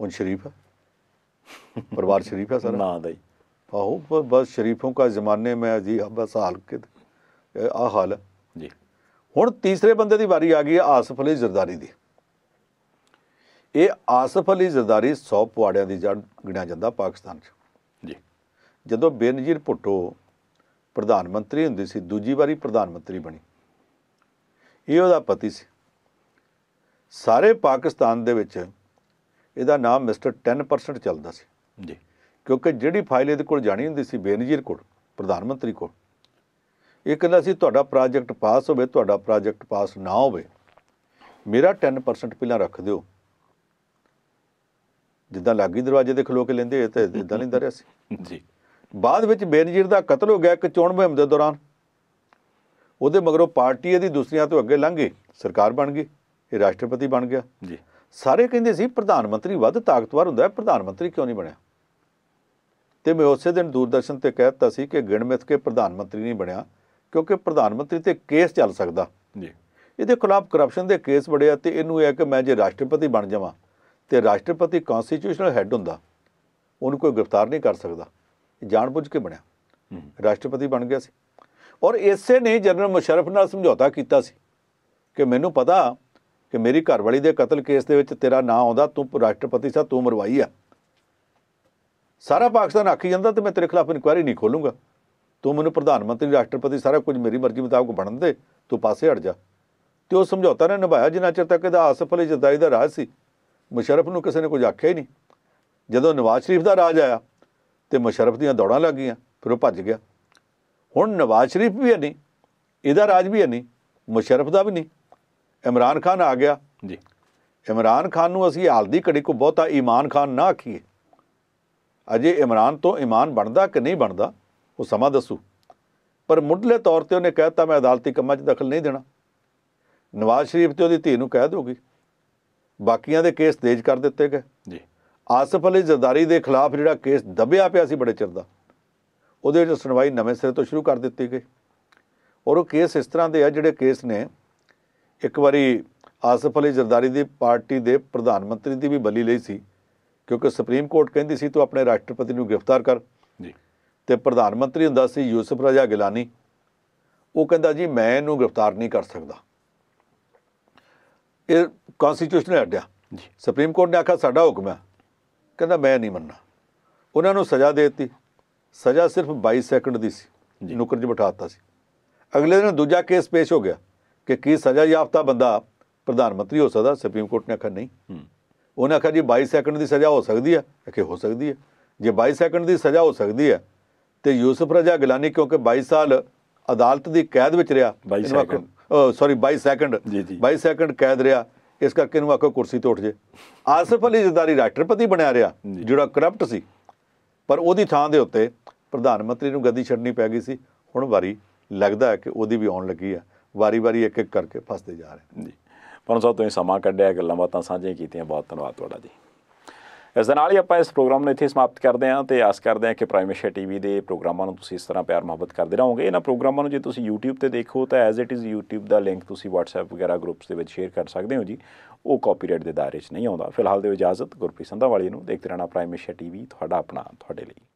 ਉਹ ਸ਼ਰੀਫ ਹੈ ਪਰਿਵਾਰ ਸ਼ਰੀਫ ਹੈ ਸਰ ਨਾ ਦਈ ਆਹੋ ਬਸ ਸ਼ਰੀਫੋਂ ਦਾ ਜ਼ਮਾਨੇ ਮੈਂ ਜੀ ਬਸ ਹਾਲ ਕਿ ਆ ਹਾਲ ਜੀ ਹੁਣ ਤੀਸਰੇ ਬੰਦੇ ਦੀ ਵਾਰੀ ਆ ਗਈ ਆਸਫ ਅਲੀ ਜ਼ਰਦਾਰੀ ਦੀ ਇਹ ਆਸਫ ਅਲੀ ਜ਼ਰਦਾਰੀ 100 ਪਵਾੜਿਆਂ ਦੀ ਜੜ ਗਿਣਿਆ ਜਾਂਦਾ ਪਾਕਿਸਤਾਨ 'ਚ ਜੀ ਜਦੋਂ ਬੇਨਜ਼ੀਰ ਭੁੱਟੋ ਪ੍ਰਧਾਨ ਮੰਤਰੀ ਹੁੰਦੀ ਸੀ ਦੂਜੀ ਵਾਰੀ ਪ੍ਰਧਾਨ ਮੰਤਰੀ ਬਣੀ ਇਹ ਉਹਦਾ ਪਤੀ ਸੀ ਸਾਰੇ ਪਾਕਿਸਤਾਨ ਦੇ ਵਿੱਚ ਇਹਦਾ ਨਾਮ ਮਿਸਟਰ 10% ਚੱਲਦਾ ਸੀ ਜੀ ਕਿਉਂਕਿ ਜਿਹੜੀ ਫਾਈਲ ਇਹਦੇ ਕੋਲ ਜਾਣੀ ਹੁੰਦੀ ਸੀ ਬੇਨਜ਼ੀਰ ਕੋਲ ਪ੍ਰਧਾਨ ਮੰਤਰੀ ਕੋਲ ਇਹ ਕਹਿੰਦਾ ਸੀ ਤੁਹਾਡਾ ਪ੍ਰੋਜੈਕਟ ਪਾਸ ਹੋਵੇ ਤੁਹਾਡਾ ਪ੍ਰੋਜੈਕਟ ਪਾਸ ਨਾ ਹੋਵੇ ਮੇਰਾ 10% ਪਹਿਲਾਂ ਰੱਖ ਦਿਓ ਜਿੱਦਾਂ ਲਾਗੀ ਦਰਵਾਜ਼ੇ ਤੇ ਖਲੋ ਕੇ ਲੈਂਦੇ ਤੇ ਇਦਾਂ ਲੈਂਦਾ ਰਿਹਾ ਸੀ ਜੀ ਬਾਅਦ ਵਿੱਚ ਬੇਨਜੀਰ ਦਾ ਕਤਲ ਹੋ ਗਿਆ ਇੱਕ ਚੋਣ ਮੁਹਿੰਮ ਦੇ ਦੌਰਾਨ ਉਹਦੇ ਮਗਰੋਂ ਪਾਰਟੀ ਇਹਦੀ ਦੂਸਰੀਆਂ ਤੋਂ ਅੱਗੇ ਲੰਘ ਗਈ ਸਰਕਾਰ ਬਣ ਗਈ ਇਹ ਰਾਸ਼ਟਰਪਤੀ ਬਣ ਗਿਆ ਜੀ ਸਾਰੇ ਕਹਿੰਦੇ ਸੀ ਪ੍ਰਧਾਨ ਮੰਤਰੀ ਵੱਧ ਤਾਕਤਵਰ ਹੁੰਦਾ ਹੈ ਪ੍ਰਧਾਨ ਮੰਤਰੀ ਕਿਉਂ ਨਹੀਂ ਬਣਿਆ ਤੇ ਮੈਂ ਉਸੇ ਦਿਨ ਦੂਰਦਰਸ਼ਨ ਤੇ ਕਹਿਤਾ ਸੀ ਕਿ ਗਿਣਮਿਤ ਕੇ ਪ੍ਰਧਾਨ ਮੰਤਰੀ ਨਹੀਂ ਬਣਿਆ ਕਿਉਂਕਿ ਪ੍ਰਧਾਨ ਮੰਤਰੀ ਤੇ ਕੇਸ ਚੱਲ ਸਕਦਾ ਜੀ ਇਹਦੇ ਖਿਲਾਫ ਕਰਪਸ਼ਨ ਦੇ ਕੇਸ ਬੜੇ ਆ ਤੇ ਇਹਨੂੰ ਇਹ ਕਿ ਮੈਂ ਜੇ ਰਾਸ਼ਟਰਪਤੀ ਬਣ ਜਾਵਾਂ ਤੇ ਰਾਸ਼ਟਰਪਤੀ ਕਨਸਟੀਟਿਊਸ਼ਨਲ ਹੈੱਡ ਹੁੰਦਾ ਉਹਨੂੰ ਕੋਈ ਗ੍ਰਿਫਤਾਰ ਨਹੀਂ ਕਰ ਸਕਦਾ ਜਾਣਬੁੱਝ ਕੇ ਬਣਿਆ ਰਾਸ਼ਟਰਪਤੀ ਬਣ ਗਿਆ ਸੀ ਔਰ ਇਸੇ ਨੇ ਜਨਰਲ ਮੁਸ਼ਰਫ ਨਾਲ ਸਮਝੌਤਾ ਕੀਤਾ ਸੀ ਕਿ ਮੈਨੂੰ ਪਤਾ ਕਿ ਮੇਰੀ ਘਰਵਾਲੀ ਦੇ ਕਤਲ ਕੇਸ ਦੇ ਵਿੱਚ ਤੇਰਾ ਨਾਂ ਆਉਂਦਾ ਤੂੰ ਰਾਸ਼ਟਰਪਤੀ ਸਾਹਿਬ ਤੂੰ ਮਰਵਾਈ ਆ ਸਾਰਾ ਪਾਕਿਸਤਾਨ ਆਖੀ ਜਾਂਦਾ ਤੇ ਮੈਂ ਤੇਰੇ ਖਿਲਾਫ ਇਨਕੁਆਇਰੀ ਨਹੀਂ ਖੋਲੂੰਗਾ ਤੂੰ ਮੈਨੂੰ ਪ੍ਰਧਾਨ ਮੰਤਰੀ ਰਾਸ਼ਟਰਪਤੀ ਸਾਰਾ ਕੁਝ ਮੇਰੀ ਮਰਜ਼ੀ ਮੁਤਾਬਕ ਬਣਨ ਦੇ ਤੂੰ ਪਾਸੇ ਹਟ ਜਾ ਤੇ ਉਹ ਸਮਝੌਤਾ ਨੇ ਨਿਭਾਇਆ ਜਿੰਨਾ ਚਿਰ ਤੱਕ ਇਹਦਾ ਅਸਫਲ ਜਦਾਈ ਦਾ ਰਾਜ ਸੀ ਮੁਸ਼ਰਫ ਨੂੰ ਕਿਸੇ ਨੇ ਕੁਝ ਆਖਿਆ ਹੀ ਨਹੀਂ ਜਦੋਂ ਨਵਾਜ਼ ਸ਼ਰੀਫ ਦਾ ਰਾਜ ਆਇਆ ਤੇ ਮੁਸ਼ਰਫ ਦੀਆਂ ਦੌੜਾਂ ਲੱਗ ਗਈਆਂ ਫਿਰ ਉਹ ਭੱਜ ਗਿਆ ਹੁਣ ਨਵਾਜ਼ ਸ਼ਰੀਫ ਵੀ ਨਹੀਂ ਇਹਦਾ ਰਾਜ ਵੀ ਨਹੀਂ ਮੁਸ਼ਰਫ ਦਾ ਵੀ ਨਹੀਂ ਇਮਰਾਨ ਖਾਨ ਆ ਗਿਆ ਜੀ ਇਮਰਾਨ ਖਾਨ ਨੂੰ ਅਸੀਂ ਹਾਲ ਦੀ ਘੜੀ ਕੋ ਬਹੁਤਾ ਇਮਾਨ ਖਾਨ ਨਾ ਆਖੀਏ ਅਜੇ ਇਮਰਾਨ ਤੋਂ ਇਮਾਨ ਬਣਦਾ ਕਿ ਨਹੀਂ ਬਣਦਾ ਉਹ ਸਮਾਂ ਦੱਸੂ ਪਰ ਮੁੱਢਲੇ ਤੌਰ ਤੇ ਉਹਨੇ ਕਹਿਤਾ ਮੈਂ ਅਦਾਲਤੀ ਕੰਮਾਂ 'ਚ ਦਖਲ ਨਹੀਂ ਦੇਣਾ ਨਵਾਜ਼ ਸ਼ਰੀਫ ਤੇ ਉਹਦੀ ਧੀ ਨੂੰ ਕਹਿ ਦੋਗੀ ਬਾਕੀਆਂ ਦੇ ਕੇਸ ਤੇਜ਼ ਕਰ ਦਿੱਤੇ ਗਏ ਜੀ ਆਸਫ ਅਲੀ ਜ਼ਰਦਾਰੀ ਦੇ ਖਿਲਾਫ ਜਿਹੜਾ ਕੇਸ ਦਬਿਆ ਪਿਆ ਸੀ ਬੜੇ ਚਿਰ ਦਾ ਉਹਦੇ ਵਿੱਚ ਸੁਣਵਾਈ ਨਵੇਂ ਸਿਰੇ ਤੋਂ ਸ਼ੁਰੂ ਕਰ ਦਿੱਤੀ ਗਈ ਔਰ ਉਹ ਕੇਸ ਇਸ ਤਰ੍ਹਾਂ ਦੇ ਆ ਜਿਹੜੇ ਕੇਸ ਨੇ ਇੱਕ ਵਾਰੀ ਆਸਫ ਅਲੀ ਜ਼ਰਦਾਰੀ ਦੀ ਪਾਰਟੀ ਦੇ ਪ੍ਰਧਾਨ ਮੰਤਰੀ ਦੀ ਵੀ ਬਲੀ ਲਈ ਸੀ ਕਿਉਂਕਿ ਸੁਪਰੀਮ ਕੋਰਟ ਕਹਿੰਦੀ ਸੀ ਤੂੰ ਆਪਣੇ ਰਾਸ਼ਟਰਪਤੀ ਨੂੰ ਗ੍ਰਿਫਤਾਰ ਕਰ ਜੀ ਤੇ ਪ੍ਰਧਾਨ ਮੰਤਰੀ ਹੁੰਦਾ ਸੀ ਯੂਸਫ ਰਾਜਾ ਗਿਲਾਨੀ ਉਹ ਕਹਿੰਦਾ ਜੀ ਮੈਂ ਇਹਨੂੰ ਗ੍ਰਿਫਤਾਰ ਨਹੀਂ ਕਰ ਸਕਦਾ ਇਹ ਕਨਸਟੀਟਿਊਸ਼ਨਲ ਅੱਡਿਆ ਜੀ ਸੁਪਰੀਮ ਕੋਰਟ ਨੇ ਆਖਿਆ ਸਾਡਾ ਹੁਕਮ ਹੈ ਕਹਿੰਦਾ ਮੈਂ ਨਹੀਂ ਮੰਨਣਾ ਉਹਨਾਂ ਨੂੰ ਸਜ਼ਾ ਦੇ ਦਿੱਤੀ ਸਜ਼ਾ ਸਿਰਫ 22 ਸੈਕਿੰਡ ਦੀ ਸੀ ਨੁਕਰ 'ਚ ਬਿਠਾ ਦਿੱਤਾ ਸੀ ਅਗਲੇ ਦਿਨ ਦੂਜਾ ਕੇਸ ਪੇਸ਼ ਹੋ ਗਿਆ ਕਿ ਕੀ ਸਜ਼ਾ ਯਾਫਤਾ ਬੰਦਾ ਪ੍ਰਧਾਨ ਮੰਤਰੀ ਹੋ ਸਕਦਾ ਸੁਪਰੀਮ ਕੋਰਟ ਨੇ ਆਖਿਆ ਨਹੀਂ ਉਹਨਾਂ ਆਖਿਆ ਜੀ 22 ਸੈਕਿੰਡ ਦੀ ਸਜ਼ਾ ਹੋ ਸਕਦੀ ਹੈ ਕਿ ਹੋ ਸਕਦੀ ਹੈ ਜੇ 22 ਸੈਕਿੰਡ ਦੀ ਸਜ਼ਾ ਹੋ ਸਕਦੀ ਹੈ ਤੇ ਯੂਸਫ ਰਜ਼ਾ ਗਿਲਾਨੀ ਕਿਉਂਕਿ 22 ਸਾਲ ਅਦਾਲਤ ਦੀ ਕੈਦ ਵਿੱਚ ਰਿਹਾ 22 ਸੈਕਿੰਡ ਸੌਰੀ 22 ਸੈਕਿੰਡ 22 ਸੈਕਿੰਡ ਕੈਦ ਰਿਹਾ ਇਸ ਕਰਕੇ ਨੂੰ ਆਖੋ ਕੁਰਸੀ ਤੋਂ ਉੱਠ ਜੇ ਆਸਫ ਅਲੀ ਜ਼ਦਾਰੀ ਰਾਸ਼ਟਰਪਤੀ ਬਣਿਆ ਰਿਹਾ ਜਿਹੜਾ ਕਰਪਟ ਸੀ ਪਰ ਉਹਦੀ ਥਾਂ ਦੇ ਉੱਤੇ ਪ੍ਰਧਾਨ ਮੰਤਰੀ ਨੂੰ ਗੱਦੀ ਛੱਡਣੀ ਪੈ ਗਈ ਸੀ ਹੁਣ ਵਾਰੀ ਲੱਗਦਾ ਹੈ ਕਿ ਉਹਦੀ ਵੀ ਆਉਣ ਲੱਗੀ ਹੈ ਵਾਰੀ-ਵਾਰੀ ਇੱਕ ਇੱਕ ਕਰਕੇ ਫਸਦੇ ਜਾ ਰਹੇ ਜੀ ਪਰ ਸਭ ਤੋਂ ਇਹ ਸਮਾਂ ਕੱਢਿਆ ਗੱਲਾਂ ਬਾਤਾਂ ਸਾਂਝੀਆਂ ਕੀਤੀਆਂ ਬਹੁਤ ਧੰਨਵਾਦ ਤੁਹਾਡਾ ਜੀ ਇਸ ਦੇ ਨਾਲ ਹੀ ਆਪਾਂ ਇਸ ਪ੍ਰੋਗਰਾਮ ਨੂੰ ਇੱਥੇ ਸਮਾਪਤ ਕਰਦੇ ਹਾਂ ਤੇ ਆਸ ਕਰਦੇ ਹਾਂ ਕਿ ਪ੍ਰਾਈਮੇਸ਼ਾ ਟੀਵੀ ਦੇ ਪ੍ਰੋਗਰਾਮਾਂ ਨੂੰ ਤੁਸੀਂ ਇਸ ਤਰ੍ਹਾਂ ਪਿਆਰ ਮੁਹੱਬਤ ਕਰਦੇ ਰਹੋਗੇ ਇਹਨਾਂ ਪ੍ਰੋਗਰਾਮਾਂ ਨੂੰ ਜੇ ਤੁਸੀਂ YouTube ਤੇ ਦੇਖੋ ਤਾਂ ਐਜ਼ ਇਟ ਇਜ਼ YouTube ਦਾ ਲਿੰਕ ਤੁਸੀਂ WhatsApp ਵਗੈਰਾ ਗਰੁੱਪਸ ਦੇ ਵਿੱਚ ਸ਼ੇਅਰ ਕਰ ਸਕਦੇ ਹੋ ਜੀ ਉਹ ਕਾਪੀਰਾਈਟ ਦੇ ਦਾਇਰੇ 'ਚ ਨਹੀਂ ਆਉਂਦਾ ਫਿਲਹਾਲ ਦੇ ਇਜਾਜ਼ਤ ਗੁਰਪ੍ਰੀਤ ਸੰਧਾ ਵਾਲੀ ਨੂੰ ਦੇਖਦੇ ਰਹਿਣਾ ਪ੍ਰਾਈਮੇਸ਼ਾ ਟੀਵੀ ਤੁਹਾਡਾ ਆਪਣਾ ਤੁਹਾਡੇ ਲਈ